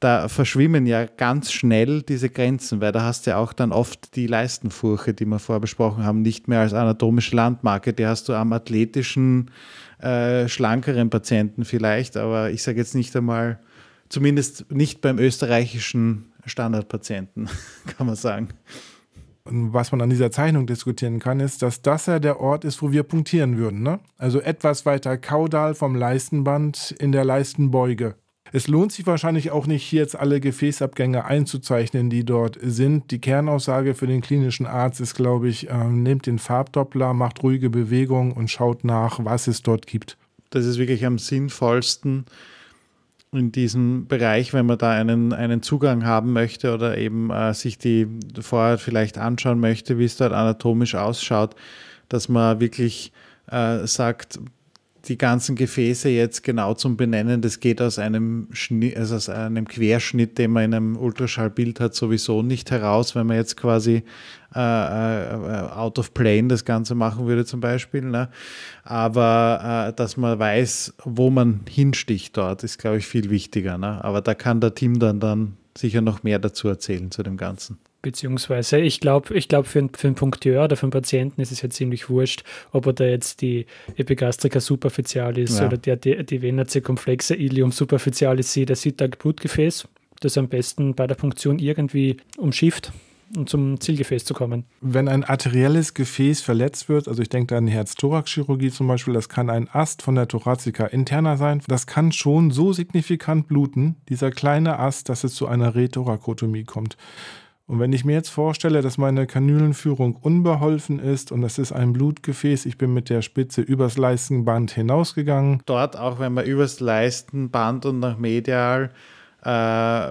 da verschwimmen ja ganz schnell diese Grenzen, weil da hast du ja auch dann oft die Leistenfurche, die wir vorher besprochen haben, nicht mehr als anatomische Landmarke. Die hast du am athletischen, äh, schlankeren Patienten vielleicht, aber ich sage jetzt nicht einmal, zumindest nicht beim österreichischen Standardpatienten, kann man sagen. Und was man an dieser Zeichnung diskutieren kann, ist, dass das ja der Ort ist, wo wir punktieren würden. Ne? Also etwas weiter kaudal vom Leistenband in der Leistenbeuge. Es lohnt sich wahrscheinlich auch nicht, hier jetzt alle Gefäßabgänge einzuzeichnen, die dort sind. Die Kernaussage für den klinischen Arzt ist, glaube ich, äh, nehmt den Farbdoppler, macht ruhige Bewegungen und schaut nach, was es dort gibt. Das ist wirklich am sinnvollsten in diesem Bereich, wenn man da einen, einen Zugang haben möchte oder eben äh, sich die vorher vielleicht anschauen möchte, wie es dort anatomisch ausschaut, dass man wirklich äh, sagt, die ganzen Gefäße jetzt genau zum Benennen. Das geht aus einem, also aus einem Querschnitt, den man in einem Ultraschallbild hat, sowieso nicht heraus, wenn man jetzt quasi äh, äh, out of plane das Ganze machen würde zum Beispiel. Ne? Aber äh, dass man weiß, wo man hinsticht dort, ist, glaube ich, viel wichtiger. Ne? Aber da kann der Team dann, dann sicher noch mehr dazu erzählen zu dem Ganzen. Beziehungsweise, ich glaube, ich glaub für, für einen Punkteur oder für einen Patienten ist es ja ziemlich wurscht, ob er da jetzt die Epigastrika superficialis ja. oder der, die, die Vena circumflexa ilium superficialis sieht. Er sieht da Blutgefäß, das am besten bei der Funktion irgendwie umschifft um zum Zielgefäß zu kommen. Wenn ein arterielles Gefäß verletzt wird, also ich denke an Herz-Thorax-Chirurgie zum Beispiel, das kann ein Ast von der Thoracica interna sein, das kann schon so signifikant bluten, dieser kleine Ast, dass es zu einer Rethorakotomie kommt. Und wenn ich mir jetzt vorstelle, dass meine Kanülenführung unbeholfen ist und es ist ein Blutgefäß, ich bin mit der Spitze übers Leistenband hinausgegangen. Dort, auch wenn man übers Leistenband und nach medial äh,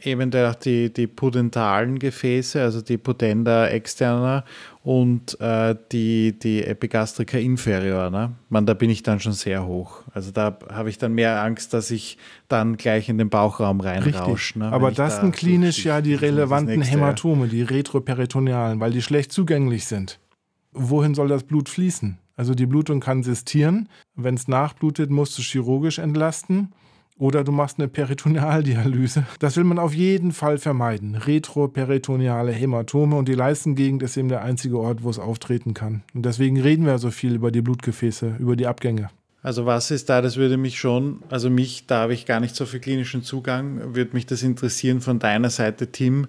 eventuell auch die, die pudentalen Gefäße, also die Pudenda externa und äh, die, die Epigastrica inferior. Ne? Man, da bin ich dann schon sehr hoch. Also da habe ich dann mehr Angst, dass ich dann gleich in den Bauchraum reinrausche. Ne? Aber das da sind klinisch ja die relevanten nächste, Hämatome, die retroperitonealen, weil die schlecht zugänglich sind. Wohin soll das Blut fließen? Also die Blutung kann sistieren. Wenn es nachblutet, musst du chirurgisch entlasten. Oder du machst eine Peritonealdialyse. Das will man auf jeden Fall vermeiden. Retroperitoneale Hämatome und die Leistengegend ist eben der einzige Ort, wo es auftreten kann. Und deswegen reden wir so viel über die Blutgefäße, über die Abgänge. Also was ist da, das würde mich schon, also mich, da habe ich gar nicht so viel klinischen Zugang, würde mich das interessieren von deiner Seite, Tim,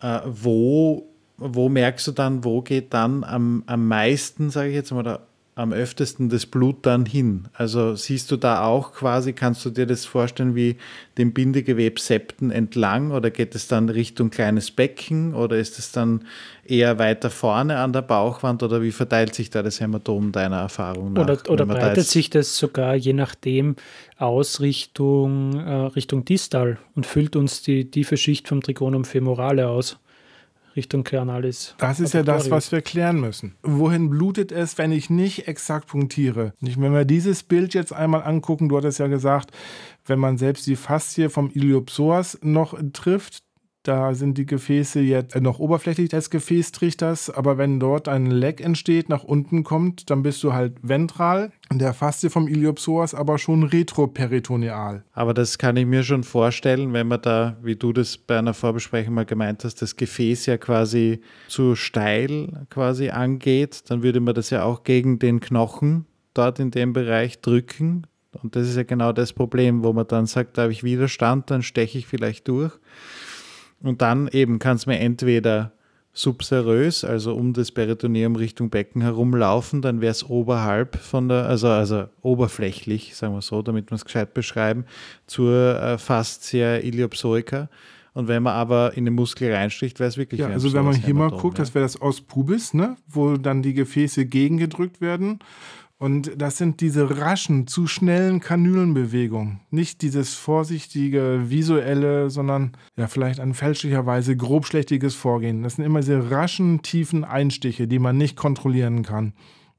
äh, wo, wo merkst du dann, wo geht dann am, am meisten, sage ich jetzt mal, oder am öftesten das Blut dann hin. Also siehst du da auch quasi, kannst du dir das vorstellen wie den Septen entlang oder geht es dann Richtung kleines Becken oder ist es dann eher weiter vorne an der Bauchwand oder wie verteilt sich da das Hämatom deiner Erfahrung nach? Oder, oder breitet da sich das sogar je nachdem aus Richtung, äh, Richtung Distal und füllt uns die tiefe Schicht vom Trigonum femorale aus? Richtung Kernales. Das ist ja das, was wir klären müssen. Wohin blutet es, wenn ich nicht exakt punktiere? wenn wir dieses Bild jetzt einmal angucken, du hattest ja gesagt, wenn man selbst die Faszie vom Iliopsoas noch trifft, da sind die Gefäße jetzt äh, noch oberflächlich des Gefäßtrichters, aber wenn dort ein Leck entsteht, nach unten kommt, dann bist du halt ventral, der Faszie vom Iliopsoas aber schon retroperitoneal. Aber das kann ich mir schon vorstellen, wenn man da, wie du das bei einer Vorbesprechung mal gemeint hast, das Gefäß ja quasi zu steil quasi angeht, dann würde man das ja auch gegen den Knochen dort in dem Bereich drücken. Und das ist ja genau das Problem, wo man dann sagt, da habe ich Widerstand, dann steche ich vielleicht durch. Und dann eben kann es mir entweder subserös, also um das Peritoneum Richtung Becken herumlaufen, dann wäre es oberhalb von der, also, also oberflächlich, sagen wir so, damit wir es gescheit beschreiben, zur äh, Fascia iliopsoica. Und wenn man aber in den Muskel reinsticht, wäre es wirklich. Ja, also wenn man hier mal guckt, ja. das wäre das Ospubis, ne? wo dann die Gefäße gegengedrückt werden. Und das sind diese raschen, zu schnellen Kanülenbewegungen. Nicht dieses vorsichtige, visuelle, sondern ja vielleicht an fälschlicherweise grobschlächtiges Vorgehen. Das sind immer diese raschen, tiefen Einstiche, die man nicht kontrollieren kann.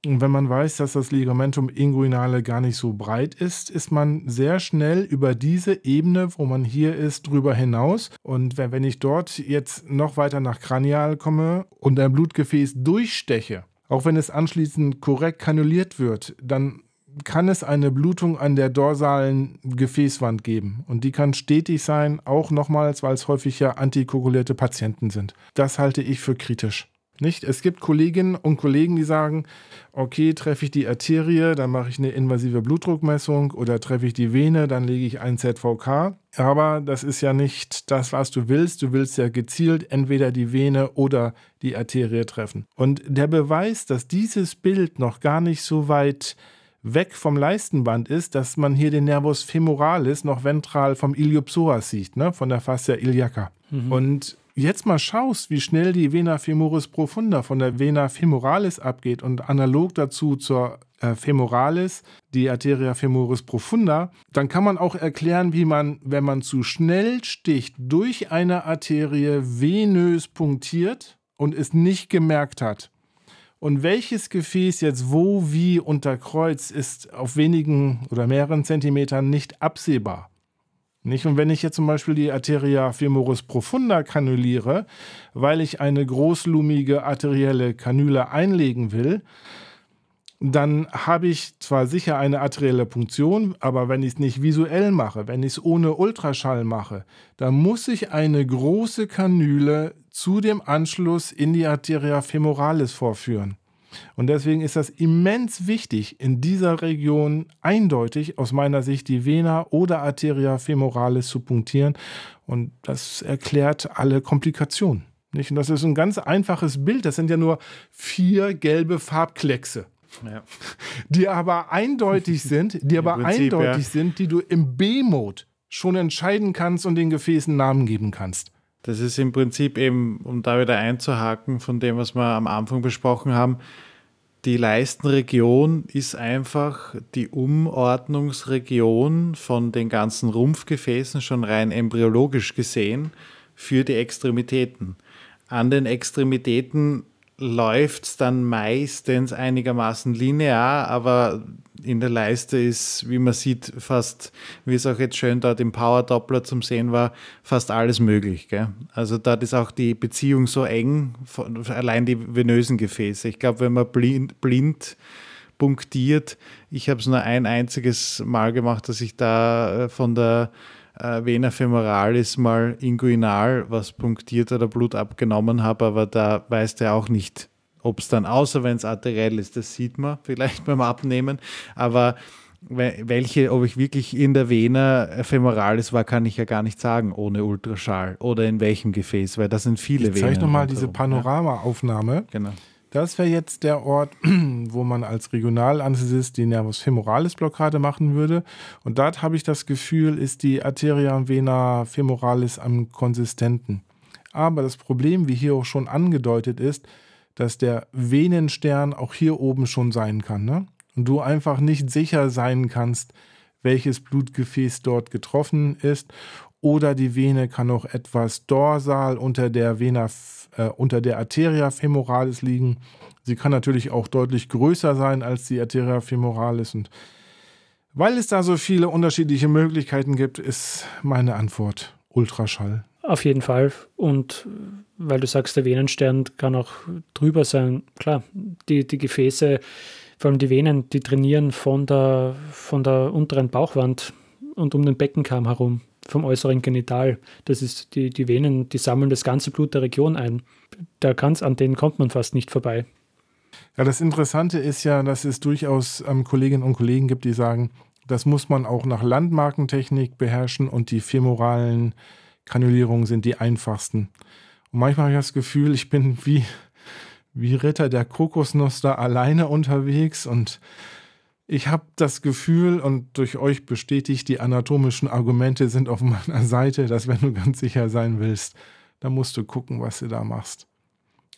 Und wenn man weiß, dass das Ligamentum inguinale gar nicht so breit ist, ist man sehr schnell über diese Ebene, wo man hier ist, drüber hinaus. Und wenn ich dort jetzt noch weiter nach Kranial komme und ein Blutgefäß durchsteche, auch wenn es anschließend korrekt kanuliert wird, dann kann es eine Blutung an der dorsalen Gefäßwand geben. Und die kann stetig sein, auch nochmals, weil es häufig ja antikoagulierte Patienten sind. Das halte ich für kritisch. Nicht? Es gibt Kolleginnen und Kollegen, die sagen, okay, treffe ich die Arterie, dann mache ich eine invasive Blutdruckmessung oder treffe ich die Vene, dann lege ich ein ZVK. Aber das ist ja nicht das, was du willst. Du willst ja gezielt entweder die Vene oder die Arterie treffen. Und der Beweis, dass dieses Bild noch gar nicht so weit weg vom Leistenband ist, dass man hier den Nervus femoralis noch ventral vom Iliopsoas sieht, ne? von der Fascia iliaca. Mhm. Und jetzt mal schaust, wie schnell die Vena femoris profunda von der Vena femoralis abgeht und analog dazu zur äh, femoralis die Arteria femoris profunda, dann kann man auch erklären, wie man, wenn man zu schnell sticht, durch eine Arterie venös punktiert und es nicht gemerkt hat. Und welches Gefäß jetzt wo, wie unterkreuzt, ist auf wenigen oder mehreren Zentimetern nicht absehbar. Nicht? Und wenn ich jetzt zum Beispiel die Arteria femoris profunda kanuliere, weil ich eine großlumige arterielle Kanüle einlegen will, dann habe ich zwar sicher eine arterielle Punktion, aber wenn ich es nicht visuell mache, wenn ich es ohne Ultraschall mache, dann muss ich eine große Kanüle zu dem Anschluss in die Arteria femoralis vorführen. Und deswegen ist das immens wichtig, in dieser Region eindeutig aus meiner Sicht die Vena oder Arteria femoralis zu punktieren. Und das erklärt alle Komplikationen. Nicht? Und das ist ein ganz einfaches Bild. Das sind ja nur vier gelbe Farbkleckse. Ja. Die aber eindeutig sind, die aber Prinzip, eindeutig ja. sind, die du im B-Mode schon entscheiden kannst und den Gefäßen Namen geben kannst. Das ist im Prinzip eben, um da wieder einzuhaken von dem, was wir am Anfang besprochen haben, die Leistenregion ist einfach die Umordnungsregion von den ganzen Rumpfgefäßen, schon rein embryologisch gesehen, für die Extremitäten. An den Extremitäten läuft es dann meistens einigermaßen linear, aber in der Leiste ist, wie man sieht, fast, wie es auch jetzt schön dort im Power Doppler zum Sehen war, fast alles möglich. Gell? Also dort ist auch die Beziehung so eng, von, allein die venösen Gefäße. Ich glaube, wenn man blind, blind punktiert, ich habe es nur ein einziges Mal gemacht, dass ich da äh, von der äh, Vena femoralis mal inguinal was punktiert oder Blut abgenommen habe, aber da weiß der auch nicht, ob es dann, außer wenn es arteriell ist, das sieht man vielleicht beim Abnehmen, aber welche, ob ich wirklich in der Vena femoralis war, kann ich ja gar nicht sagen ohne Ultraschall oder in welchem Gefäß, weil das sind viele ich Venen. Zeig nochmal diese Panorama-Aufnahme. Genau. Das wäre jetzt der Ort, wo man als Regionalanästhesist die Nervus femoralis Blockade machen würde. Und dort habe ich das Gefühl, ist die Arteria vena femoralis am konsistenten. Aber das Problem, wie hier auch schon angedeutet ist, dass der Venenstern auch hier oben schon sein kann. Ne? Und du einfach nicht sicher sein kannst, welches Blutgefäß dort getroffen ist. Oder die Vene kann auch etwas dorsal unter der Vena äh, unter der Arteria femoralis liegen. Sie kann natürlich auch deutlich größer sein als die Arteria femoralis. Und weil es da so viele unterschiedliche Möglichkeiten gibt, ist meine Antwort Ultraschall. Auf jeden Fall. Und weil du sagst, der Venenstern kann auch drüber sein. Klar, die, die Gefäße, vor allem die Venen, die trainieren von der, von der unteren Bauchwand und um den Beckenkamm herum vom äußeren Genital. Das ist die, die Venen, die sammeln das ganze Blut der Region ein. Da kann's, an denen kommt man fast nicht vorbei. Ja, das Interessante ist ja, dass es durchaus ähm, Kolleginnen und Kollegen gibt, die sagen, das muss man auch nach Landmarkentechnik beherrschen und die femoralen Granulierungen sind die einfachsten. Und manchmal habe ich das Gefühl, ich bin wie, wie Ritter der Kokosnuss da alleine unterwegs und ich habe das Gefühl und durch euch bestätigt, die anatomischen Argumente sind auf meiner Seite, dass wenn du ganz sicher sein willst, dann musst du gucken, was du da machst.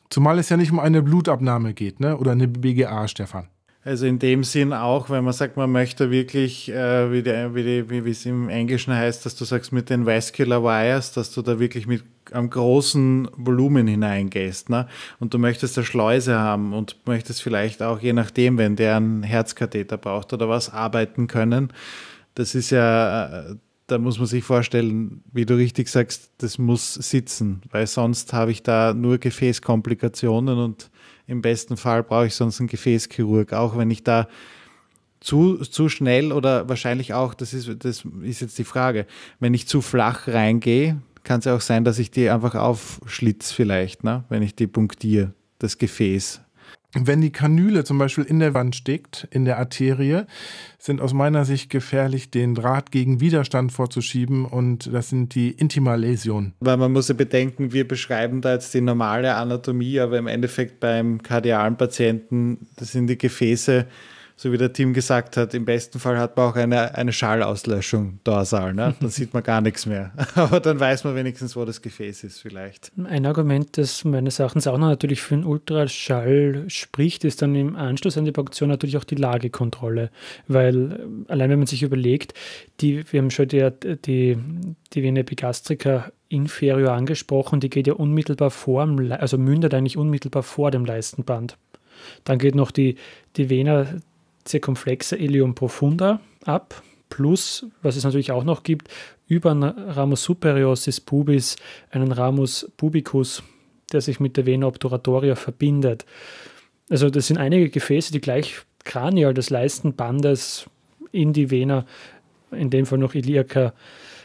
Zumal es ja nicht um eine Blutabnahme geht, ne? Oder eine BGA, Stefan. Also in dem Sinn auch, wenn man sagt, man möchte wirklich, äh, wie, die, wie, die, wie es im Englischen heißt, dass du sagst mit den Vascular Wires, dass du da wirklich mit am großen Volumen hineingehst. Ne? Und du möchtest eine Schleuse haben und möchtest vielleicht auch, je nachdem, wenn der einen Herzkatheter braucht oder was, arbeiten können. Das ist ja, äh, da muss man sich vorstellen, wie du richtig sagst, das muss sitzen, weil sonst habe ich da nur Gefäßkomplikationen und im besten Fall brauche ich sonst einen Gefäßchirurg, auch wenn ich da zu, zu schnell oder wahrscheinlich auch, das ist, das ist jetzt die Frage, wenn ich zu flach reingehe, kann es ja auch sein, dass ich die einfach aufschlitz vielleicht, ne? wenn ich die punktiere, das Gefäß. Wenn die Kanüle zum Beispiel in der Wand steckt, in der Arterie, sind aus meiner Sicht gefährlich, den Draht gegen Widerstand vorzuschieben und das sind die Intimaläsionen. Weil man muss ja bedenken, wir beschreiben da jetzt die normale Anatomie, aber im Endeffekt beim kardialen Patienten das sind die Gefäße so wie der Team gesagt hat, im besten Fall hat man auch eine, eine Schallauslöschung dorsal. Ne? Dann sieht man gar nichts mehr. Aber dann weiß man wenigstens, wo das Gefäß ist, vielleicht. Ein Argument, das meines Erachtens auch noch natürlich für einen Ultraschall spricht, ist dann im Anschluss an die Produktion natürlich auch die Lagekontrolle. Weil äh, allein wenn man sich überlegt, die, wir haben schon die, die, die Vene Pegastrica inferior angesprochen, die geht ja unmittelbar vor, also mündet eigentlich unmittelbar vor dem Leistenband. Dann geht noch die, die Vena Zirkumflexe Ilium profunda ab. Plus, was es natürlich auch noch gibt, über einen Ramus superioris pubis einen Ramus pubicus, der sich mit der Vena obturatoria verbindet. Also das sind einige Gefäße, die gleich kranial des Leistenbandes in die Vena, in dem Fall noch iliaca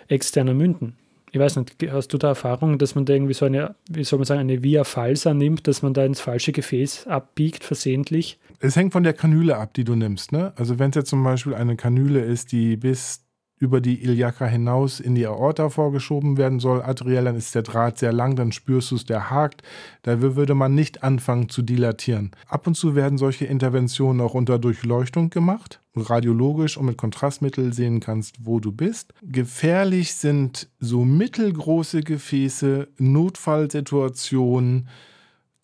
externer münden. Ich weiß nicht, hast du da Erfahrung, dass man da irgendwie so eine, wie soll man sagen, eine Via falsa nimmt, dass man da ins falsche Gefäß abbiegt versehentlich? Es hängt von der Kanüle ab, die du nimmst. Ne? Also wenn es jetzt zum Beispiel eine Kanüle ist, die bis über die Iliaca hinaus in die Aorta vorgeschoben werden soll, arteriell, dann ist der Draht sehr lang, dann spürst du es, der hakt. Da würde man nicht anfangen zu dilatieren. Ab und zu werden solche Interventionen auch unter Durchleuchtung gemacht, radiologisch und mit Kontrastmittel sehen kannst, wo du bist. Gefährlich sind so mittelgroße Gefäße, Notfallsituationen,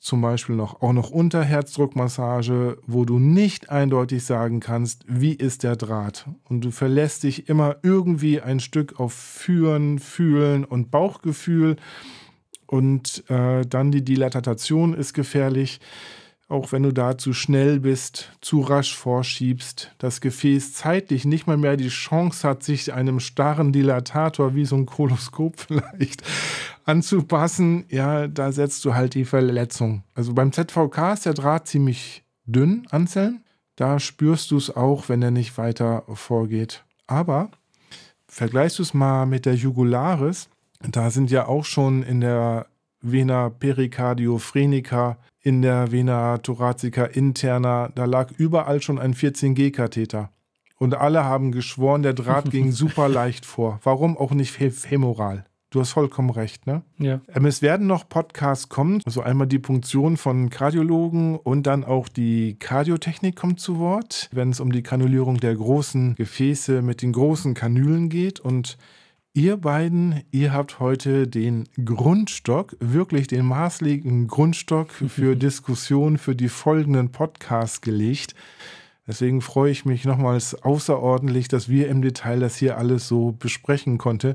zum Beispiel noch, auch noch unter Herzdruckmassage, wo du nicht eindeutig sagen kannst, wie ist der Draht. Und du verlässt dich immer irgendwie ein Stück auf Führen, Fühlen und Bauchgefühl. Und äh, dann die Dilatation ist gefährlich auch wenn du da zu schnell bist, zu rasch vorschiebst, das Gefäß zeitlich nicht mal mehr die Chance hat, sich einem starren Dilatator wie so ein Koloskop vielleicht anzupassen, ja, da setzt du halt die Verletzung. Also beim ZVK ist der Draht ziemlich dünn, Anzellen. Da spürst du es auch, wenn er nicht weiter vorgeht. Aber vergleichst du es mal mit der Jugularis, da sind ja auch schon in der Vena pericardiophrenica, in der Vena thoracica interna, da lag überall schon ein 14G-Katheter. Und alle haben geschworen, der Draht ging super leicht vor. Warum auch nicht femoral? Du hast vollkommen recht, ne? Ja. Ähm, es werden noch Podcasts kommen. Also einmal die Punktion von Kardiologen und dann auch die Kardiotechnik kommt zu Wort, wenn es um die Kanulierung der großen Gefäße mit den großen Kanülen geht. Und Ihr beiden, ihr habt heute den Grundstock, wirklich den maßlegenden Grundstock für Diskussionen für die folgenden Podcasts gelegt. Deswegen freue ich mich nochmals außerordentlich, dass wir im Detail das hier alles so besprechen konnten.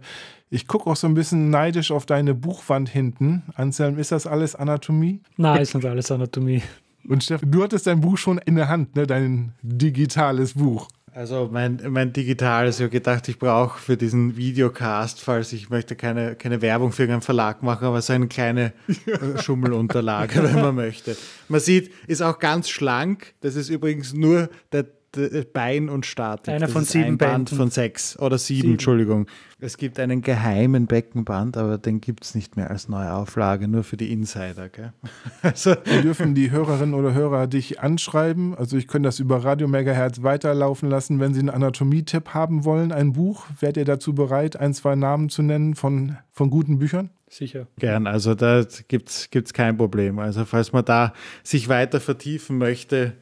Ich gucke auch so ein bisschen neidisch auf deine Buchwand hinten. Anselm, ist das alles Anatomie? Nein, ist nicht alles Anatomie. Und Steffen, du hattest dein Buch schon in der Hand, ne? dein digitales Buch. Also mein, mein Digital ist ja gedacht, ich brauche für diesen Videocast, falls ich möchte keine, keine Werbung für einen Verlag machen, aber so eine kleine äh, Schummelunterlage, wenn man möchte. Man sieht, ist auch ganz schlank. Das ist übrigens nur der äh, Bein und startet. Einer von sieben ein Band von sechs oder sieben, sieben, Entschuldigung. Es gibt einen geheimen Beckenband, aber den gibt es nicht mehr als neue Auflage, nur für die Insider. Gell? Also dürfen die Hörerinnen oder Hörer dich anschreiben. Also ich könnte das über Radio Megahertz weiterlaufen lassen, wenn sie einen Anatomie-Tipp haben wollen, ein Buch. Wärt ihr dazu bereit, ein, zwei Namen zu nennen von, von guten Büchern? Sicher. Gern, also da gibt es kein Problem. Also falls man da sich weiter vertiefen möchte,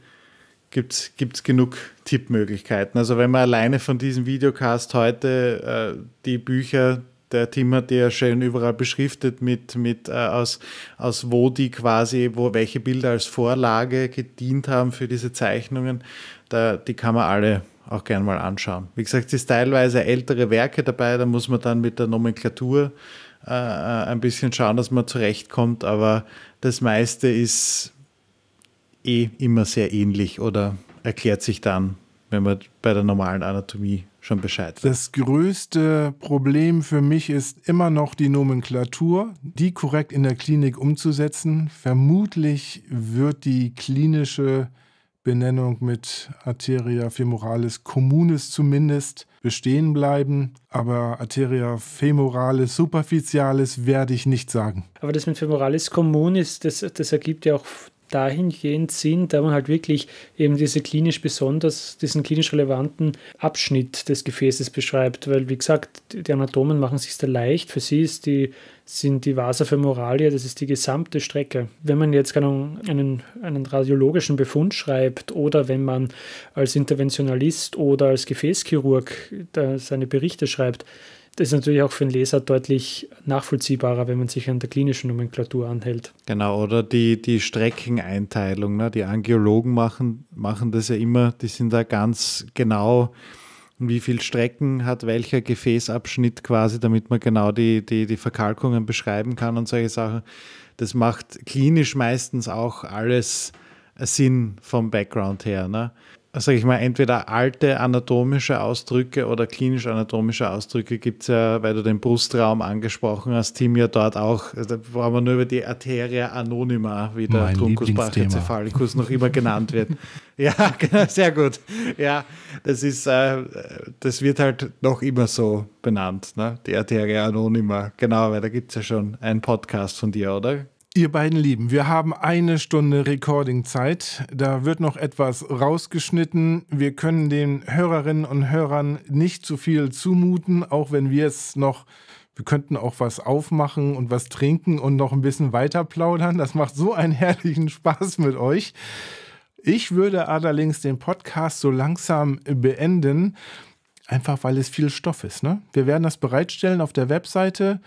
gibt es genug Tippmöglichkeiten. Also wenn man alleine von diesem Videocast heute äh, die Bücher, der Tim hat die ja schön überall beschriftet, mit, mit äh, aus, aus wo die quasi, wo welche Bilder als Vorlage gedient haben für diese Zeichnungen, da, die kann man alle auch gerne mal anschauen. Wie gesagt, es ist teilweise ältere Werke dabei, da muss man dann mit der Nomenklatur äh, äh ein bisschen schauen, dass man zurechtkommt, aber das meiste ist eh immer sehr ähnlich oder erklärt sich dann, wenn man bei der normalen Anatomie schon Bescheid weiß. Das größte Problem für mich ist immer noch die Nomenklatur, die korrekt in der Klinik umzusetzen. Vermutlich wird die klinische Benennung mit Arteria femoralis communis zumindest bestehen bleiben, aber Arteria femoralis superficialis werde ich nicht sagen. Aber das mit femoralis communis, das, das ergibt ja auch dahingehend sind, da man halt wirklich eben diese klinisch besonders, diesen klinisch relevanten Abschnitt des Gefäßes beschreibt, weil wie gesagt, die Anatomen machen es sich da leicht, für sie ist die, sind die Vasa femoralia, das ist die gesamte Strecke. Wenn man jetzt einen, einen, einen radiologischen Befund schreibt oder wenn man als Interventionalist oder als Gefäßchirurg seine Berichte schreibt, das ist natürlich auch für den Leser deutlich nachvollziehbarer, wenn man sich an der klinischen Nomenklatur anhält. Genau, oder die, die Streckeneinteilung. Ne? Die Angiologen machen, machen das ja immer, die sind da ganz genau, wie viel Strecken hat welcher Gefäßabschnitt quasi, damit man genau die, die, die Verkalkungen beschreiben kann und solche Sachen. Das macht klinisch meistens auch alles Sinn vom Background her. Ne? sage ich mal, entweder alte anatomische Ausdrücke oder klinisch-anatomische Ausdrücke gibt es ja, weil du den Brustraum angesprochen hast, Tim ja dort auch, also da brauchen wir nur über die Arteria anonyma, wie der Truncus brachiocephalicus noch immer genannt wird. ja, genau, sehr gut. Ja, das ist, äh, das wird halt noch immer so benannt, ne? die Arteria anonyma. Genau, weil da gibt es ja schon einen Podcast von dir, oder? Ihr beiden Lieben, wir haben eine Stunde Recording-Zeit. Da wird noch etwas rausgeschnitten. Wir können den Hörerinnen und Hörern nicht zu viel zumuten, auch wenn wir es noch, wir könnten auch was aufmachen und was trinken und noch ein bisschen weiter plaudern. Das macht so einen herrlichen Spaß mit euch. Ich würde allerdings den Podcast so langsam beenden. Einfach weil es viel Stoff ist. Ne? Wir werden das bereitstellen auf der Webseite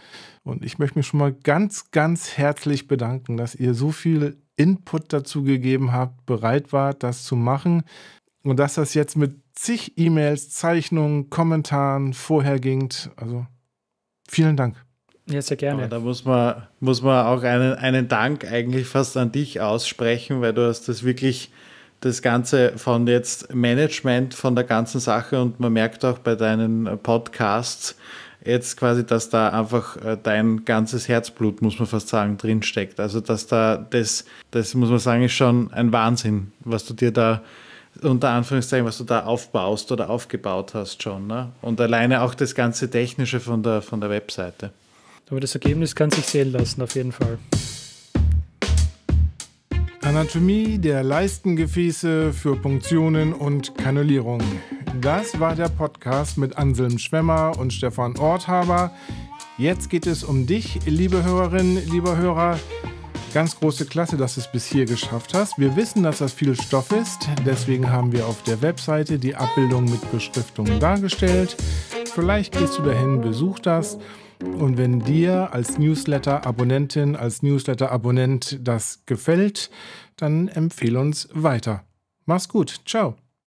und ich möchte mich schon mal ganz, ganz herzlich bedanken, dass ihr so viel Input dazu gegeben habt, bereit wart, das zu machen und dass das jetzt mit zig E-Mails, Zeichnungen, Kommentaren vorhergingt. Also vielen Dank. Ja, sehr gerne. Aber da muss man, muss man auch einen, einen Dank eigentlich fast an dich aussprechen, weil du hast das wirklich das Ganze von jetzt Management von der ganzen Sache und man merkt auch bei deinen Podcasts jetzt quasi, dass da einfach äh, dein ganzes Herzblut, muss man fast sagen, drinsteckt. Also dass da das, das muss man sagen, ist schon ein Wahnsinn, was du dir da unter Anführungszeichen, was du da aufbaust oder aufgebaut hast schon. Ne? Und alleine auch das ganze Technische von der, von der Webseite. Aber das Ergebnis kann sich sehen lassen, auf jeden Fall. Anatomie der Leistengefäße für Punktionen und Kanulierung. Das war der Podcast mit Anselm Schwemmer und Stefan Orthaber. Jetzt geht es um dich, liebe Hörerinnen, lieber Hörer. Ganz große Klasse, dass du es bis hier geschafft hast. Wir wissen, dass das viel Stoff ist. Deswegen haben wir auf der Webseite die Abbildung mit Beschriftung dargestellt. Vielleicht gehst du dahin, besuch das. Und wenn dir als Newsletter-Abonnentin, als Newsletter-Abonnent das gefällt, dann empfehle uns weiter. Mach's gut. Ciao.